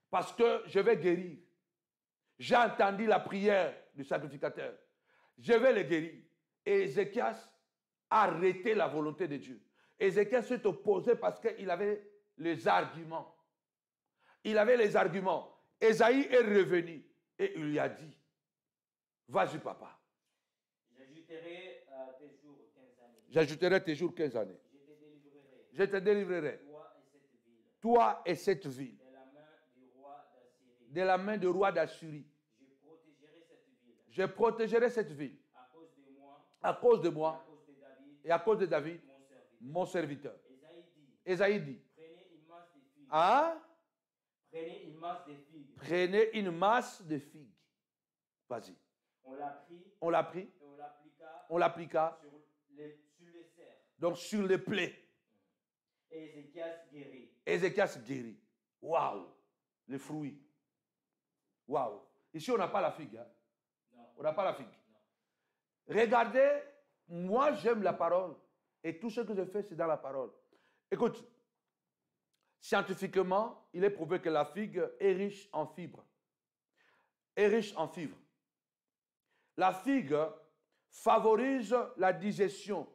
Parce que je vais guérir. J'ai entendu la prière du sacrificateur. Je vais le guérir. Et Ézéchias a arrêté la volonté de Dieu. Ézéchias s'est opposé parce qu'il avait les arguments. Il avait les arguments. Esaïe est revenu et il lui a dit, Vas-y, papa. J'ajouterai euh, tes jours 15 années. J'ajouterai tes jours 15 années. Je te délivrerai. Je te délivrerai. Toi et cette ville. Toi et cette ville. De la main du roi d'Assyrie. Je protégerai cette ville. Je protégerai cette ville. À cause de moi. À cause de moi. À cause de David, et à cause de David. Mon serviteur. Esaïe dit. Prenez une masse de figues. Hein? Prenez une masse de figues. Prenez une masse de figues. Vas-y. On l'a pris. On on l'appliqua. sur Donc sur les plaies. Et Ézéchias guérit. Ézéchias guérit. Waouh! Les fruits. Waouh! Ici, on n'a pas la figue. Hein. On n'a pas la figue. Regardez, moi, j'aime la parole. Et tout ce que je fais, c'est dans la parole. Écoute, scientifiquement, il est prouvé que la figue est riche en fibres. Est riche en fibres. La figue favorise la digestion.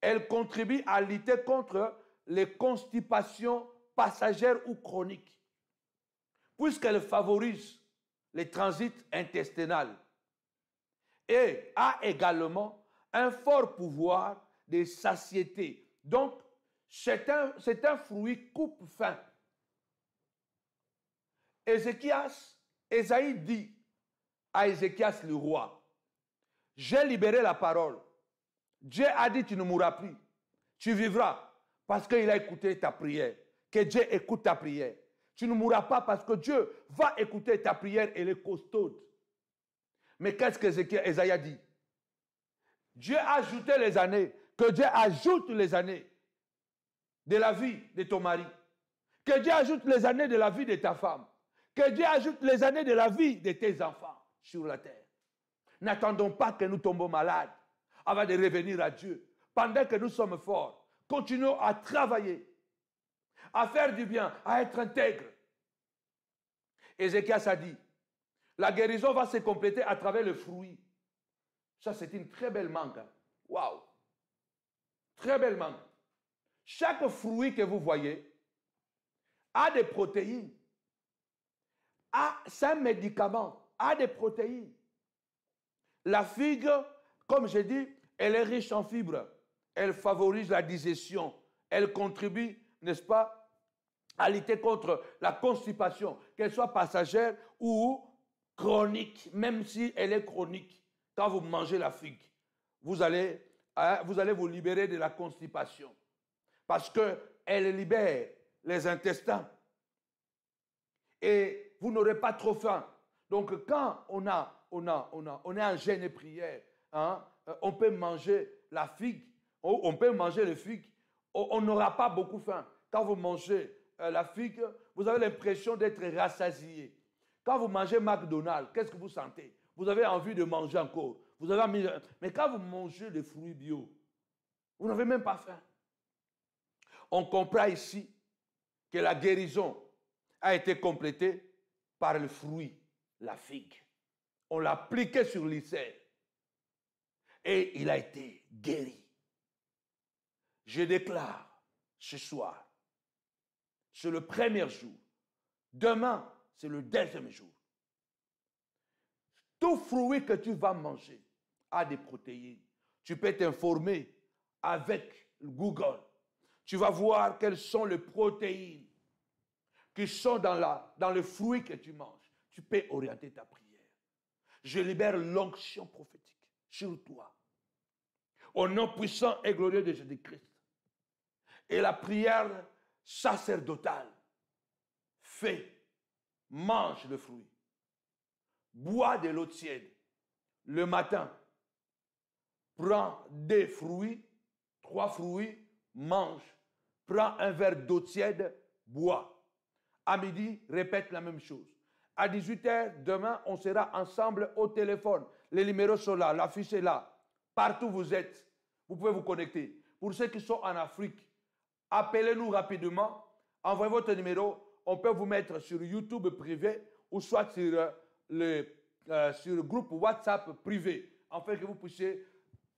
Elle contribue à lutter contre les constipations passagères ou chroniques, puisqu'elle favorise les transits intestinal et a également un fort pouvoir de satiété. Donc, c'est un, un, fruit coupe-faim. Ézéchias, Esaïe dit à Ézéchias le roi, j'ai libéré la parole. Dieu a dit, tu ne mourras plus. Tu vivras parce qu'il a écouté ta prière. Que Dieu écoute ta prière. Tu ne mourras pas parce que Dieu va écouter ta prière et les d'autres. Mais qu'est-ce que Esaïe dit Dieu a ajouté les années. Que Dieu ajoute les années de la vie de ton mari. Que Dieu ajoute les années de la vie de ta femme. Que Dieu ajoute les années de la vie de tes enfants sur la terre. N'attendons pas que nous tombons malades avant de revenir à Dieu. Pendant que nous sommes forts, continuons à travailler, à faire du bien, à être intègres. Ézéchias a dit, la guérison va se compléter à travers le fruit. Ça, c'est une très belle mangue. Hein. Waouh! Très belle manque. Chaque fruit que vous voyez a des protéines, a un médicament, a des protéines. La figue, comme j'ai dit, elle est riche en fibres. Elle favorise la digestion. Elle contribue, n'est-ce pas, à lutter contre la constipation, qu'elle soit passagère ou chronique, même si elle est chronique. Quand vous mangez la figue, vous allez, hein, vous, libérer de la constipation. Parce qu'elle libère les intestins. Et vous n'aurez pas trop faim. Donc quand on a on a, on a, on est en jeûne et prière. Hein. Euh, on peut manger la figue, oh, on peut manger le figue, oh, on n'aura pas beaucoup faim. Quand vous mangez euh, la figue, vous avez l'impression d'être rassasié. Quand vous mangez McDonald's, qu'est-ce que vous sentez Vous avez envie de manger encore. Vous avez Mais quand vous mangez les fruits bio, vous n'avez même pas faim. On comprend ici que la guérison a été complétée par le fruit, la figue. On l'a appliqué sur l'ICER Et il a été guéri. Je déclare ce soir, c'est le premier jour. Demain, c'est le deuxième jour. Tout fruit que tu vas manger a des protéines. Tu peux t'informer avec Google. Tu vas voir quelles sont les protéines qui sont dans, la, dans le fruit que tu manges. Tu peux orienter ta prise je libère l'onction prophétique sur toi. Au nom puissant et glorieux de Jésus-Christ. Et la prière sacerdotale. Fais, mange le fruit. Bois de l'eau tiède. Le matin, prends des fruits, trois fruits, mange. Prends un verre d'eau tiède, bois. À midi, répète la même chose. À 18h, demain, on sera ensemble au téléphone. Les numéros sont là, l'affiche est là. Partout où vous êtes, vous pouvez vous connecter. Pour ceux qui sont en Afrique, appelez-nous rapidement, envoyez votre numéro. On peut vous mettre sur YouTube privé ou soit sur euh, le, euh, sur groupe WhatsApp privé, afin que vous puissiez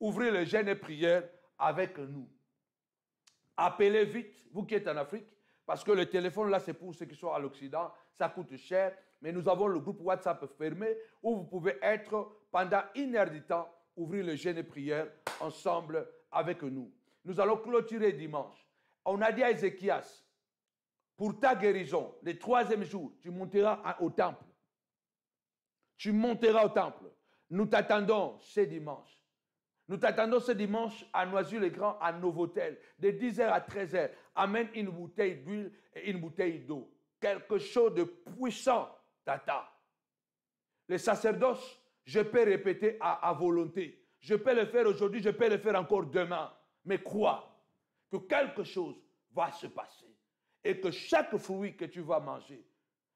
ouvrir le jeûne et prière avec nous. Appelez vite, vous qui êtes en Afrique, parce que le téléphone, là, c'est pour ceux qui sont à l'Occident, ça coûte cher mais nous avons le groupe WhatsApp fermé où vous pouvez être pendant une heure du temps, ouvrir le jeûne et prière ensemble avec nous. Nous allons clôturer dimanche. On a dit à Ézéchias, pour ta guérison, le troisième jour, tu monteras au temple. Tu monteras au temple. Nous t'attendons ce dimanche. Nous t'attendons ce dimanche à Noisy-le-Grand, à Novotel, de 10h à 13h. Amène une bouteille d'huile et une bouteille d'eau. Quelque chose de puissant les Le sacerdoce, je peux répéter à, volonté. Je peux le faire aujourd'hui, je peux le faire encore demain. Mais crois que quelque chose va se passer. Et que chaque fruit que tu vas manger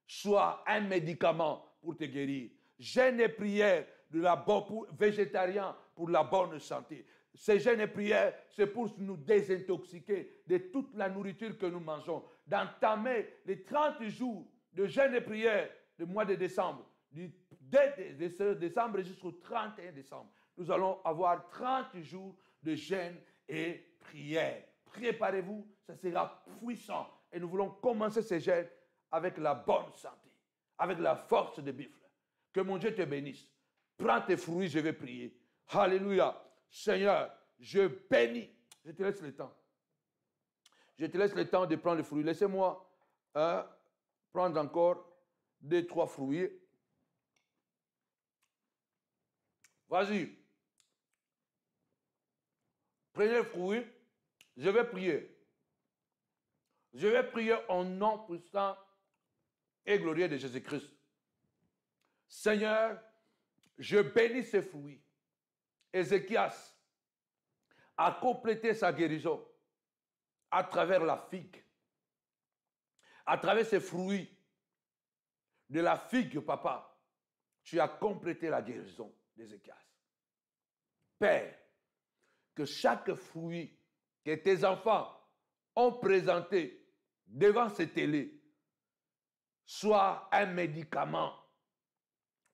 soit un médicament pour te guérir. Jeûne et prière de la bonne, végétarien pour la bonne santé. Ces jeûnes et prières, c'est pour nous désintoxiquer de toute la nourriture que nous mangeons. D'entamer les 30 jours de jeûne et prière le mois de décembre, du 1er décembre jusqu'au 31 décembre, nous allons avoir 30 jours de jeûne et prière. Préparez-vous, ça sera puissant. Et nous voulons commencer ces jeûne avec la bonne santé, avec la force de Bible. Que mon Dieu te bénisse. Prends tes fruits, je vais prier. Alléluia. Seigneur, je bénis. Je te laisse le temps. Je te laisse le temps de prendre les fruits. Laissez-moi hein, prendre encore des trois fruits. Vas-y. Prenez fruit. Je vais prier. Je vais prier en nom puissant et glorieux de Jésus-Christ. Seigneur, je bénis ces fruits. Ézéchias a complété sa guérison à travers la figue, à travers ces fruits de la figue, papa, tu as complété la guérison d'Ézéchias. Père, que chaque fruit que tes enfants ont présenté devant ces télé soit un médicament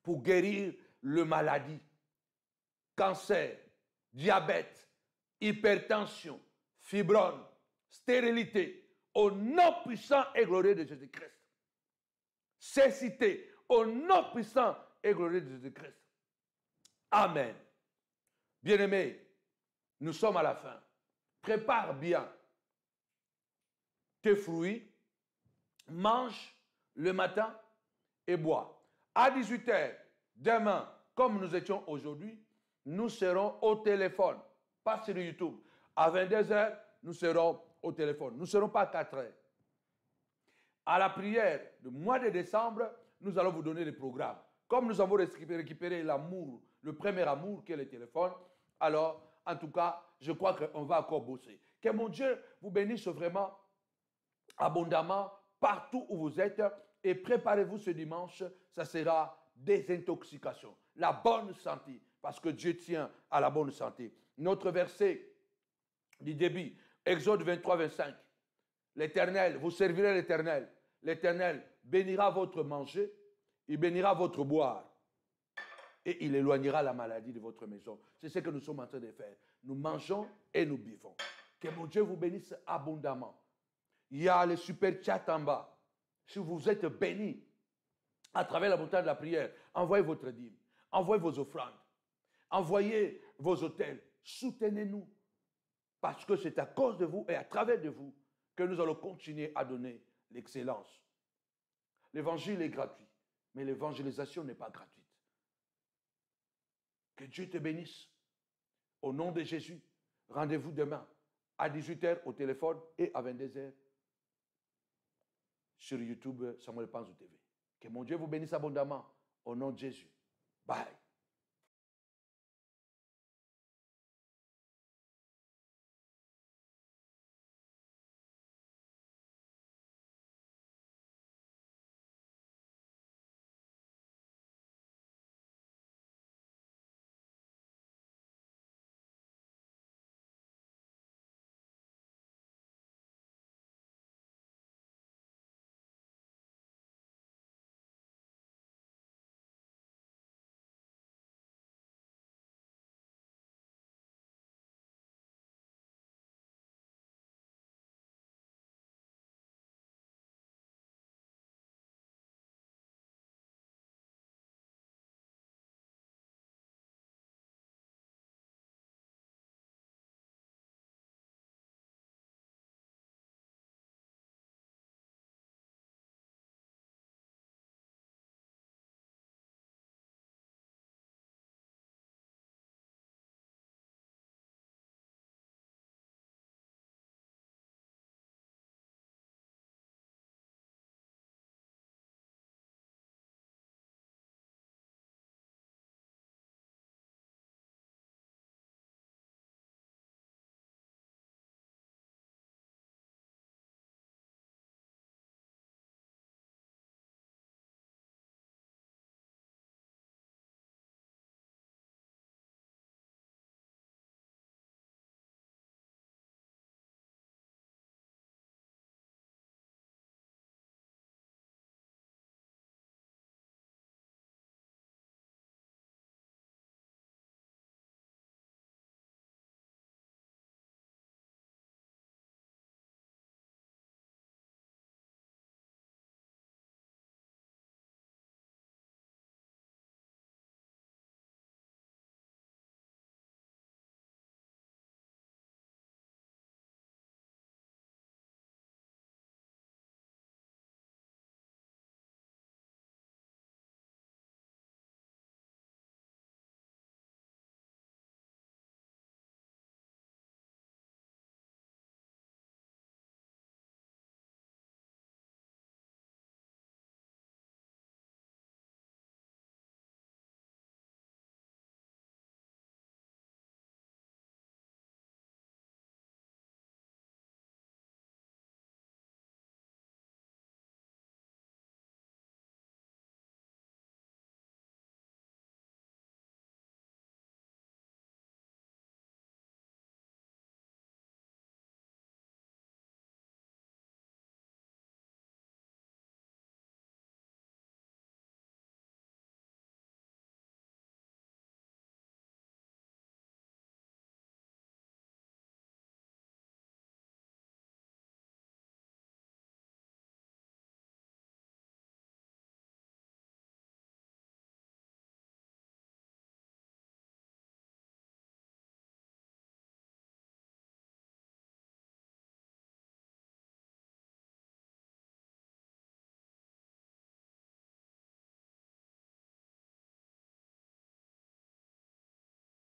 pour guérir le maladie, cancer, diabète, hypertension, fibrone, stérilité, au non puissant et glorieux de Jésus-Christ cécité au nom puissant et glorieux de Jésus-Christ. Amen. Bien-aimés, nous sommes à la fin. Prépare bien tes fruits, mange le matin et bois. À 18h, demain, comme nous étions aujourd'hui, nous serons au téléphone, pas sur YouTube. À 22h, nous serons au téléphone. Nous ne serons pas à 4h à la prière du mois de décembre, nous allons vous donner le programme. Comme nous avons récupéré l'amour, le premier amour qui est le téléphone, alors, en tout cas, je crois qu'on va encore bosser. Que mon Dieu vous bénisse vraiment abondamment partout où vous êtes et préparez-vous ce dimanche, ça sera désintoxication, la bonne santé, parce que Dieu tient à la bonne santé. Notre verset du début, Exode 23, 25, l'Éternel, vous servirez l'Éternel L'Éternel bénira votre manger, il bénira votre boire, et il éloignera la maladie de votre maison. C'est ce que nous sommes en train de faire. Nous mangeons et nous vivons. Que mon Dieu vous bénisse abondamment. Il y a les super chat en bas. Si vous êtes bénis à travers la montagne de la prière, envoyez votre dîme, envoyez vos offrandes, envoyez vos hôtels, soutenez-nous. Parce que c'est à cause de vous et à travers de vous que nous allons continuer à donner l'excellence. L'évangile est gratuit, mais l'évangélisation n'est pas gratuite. Que Dieu te bénisse. Au nom de Jésus, rendez-vous demain à 18h au téléphone et à 22h sur YouTube Samuel Panzo TV. Que mon Dieu vous bénisse abondamment. Au nom de Jésus. Bye.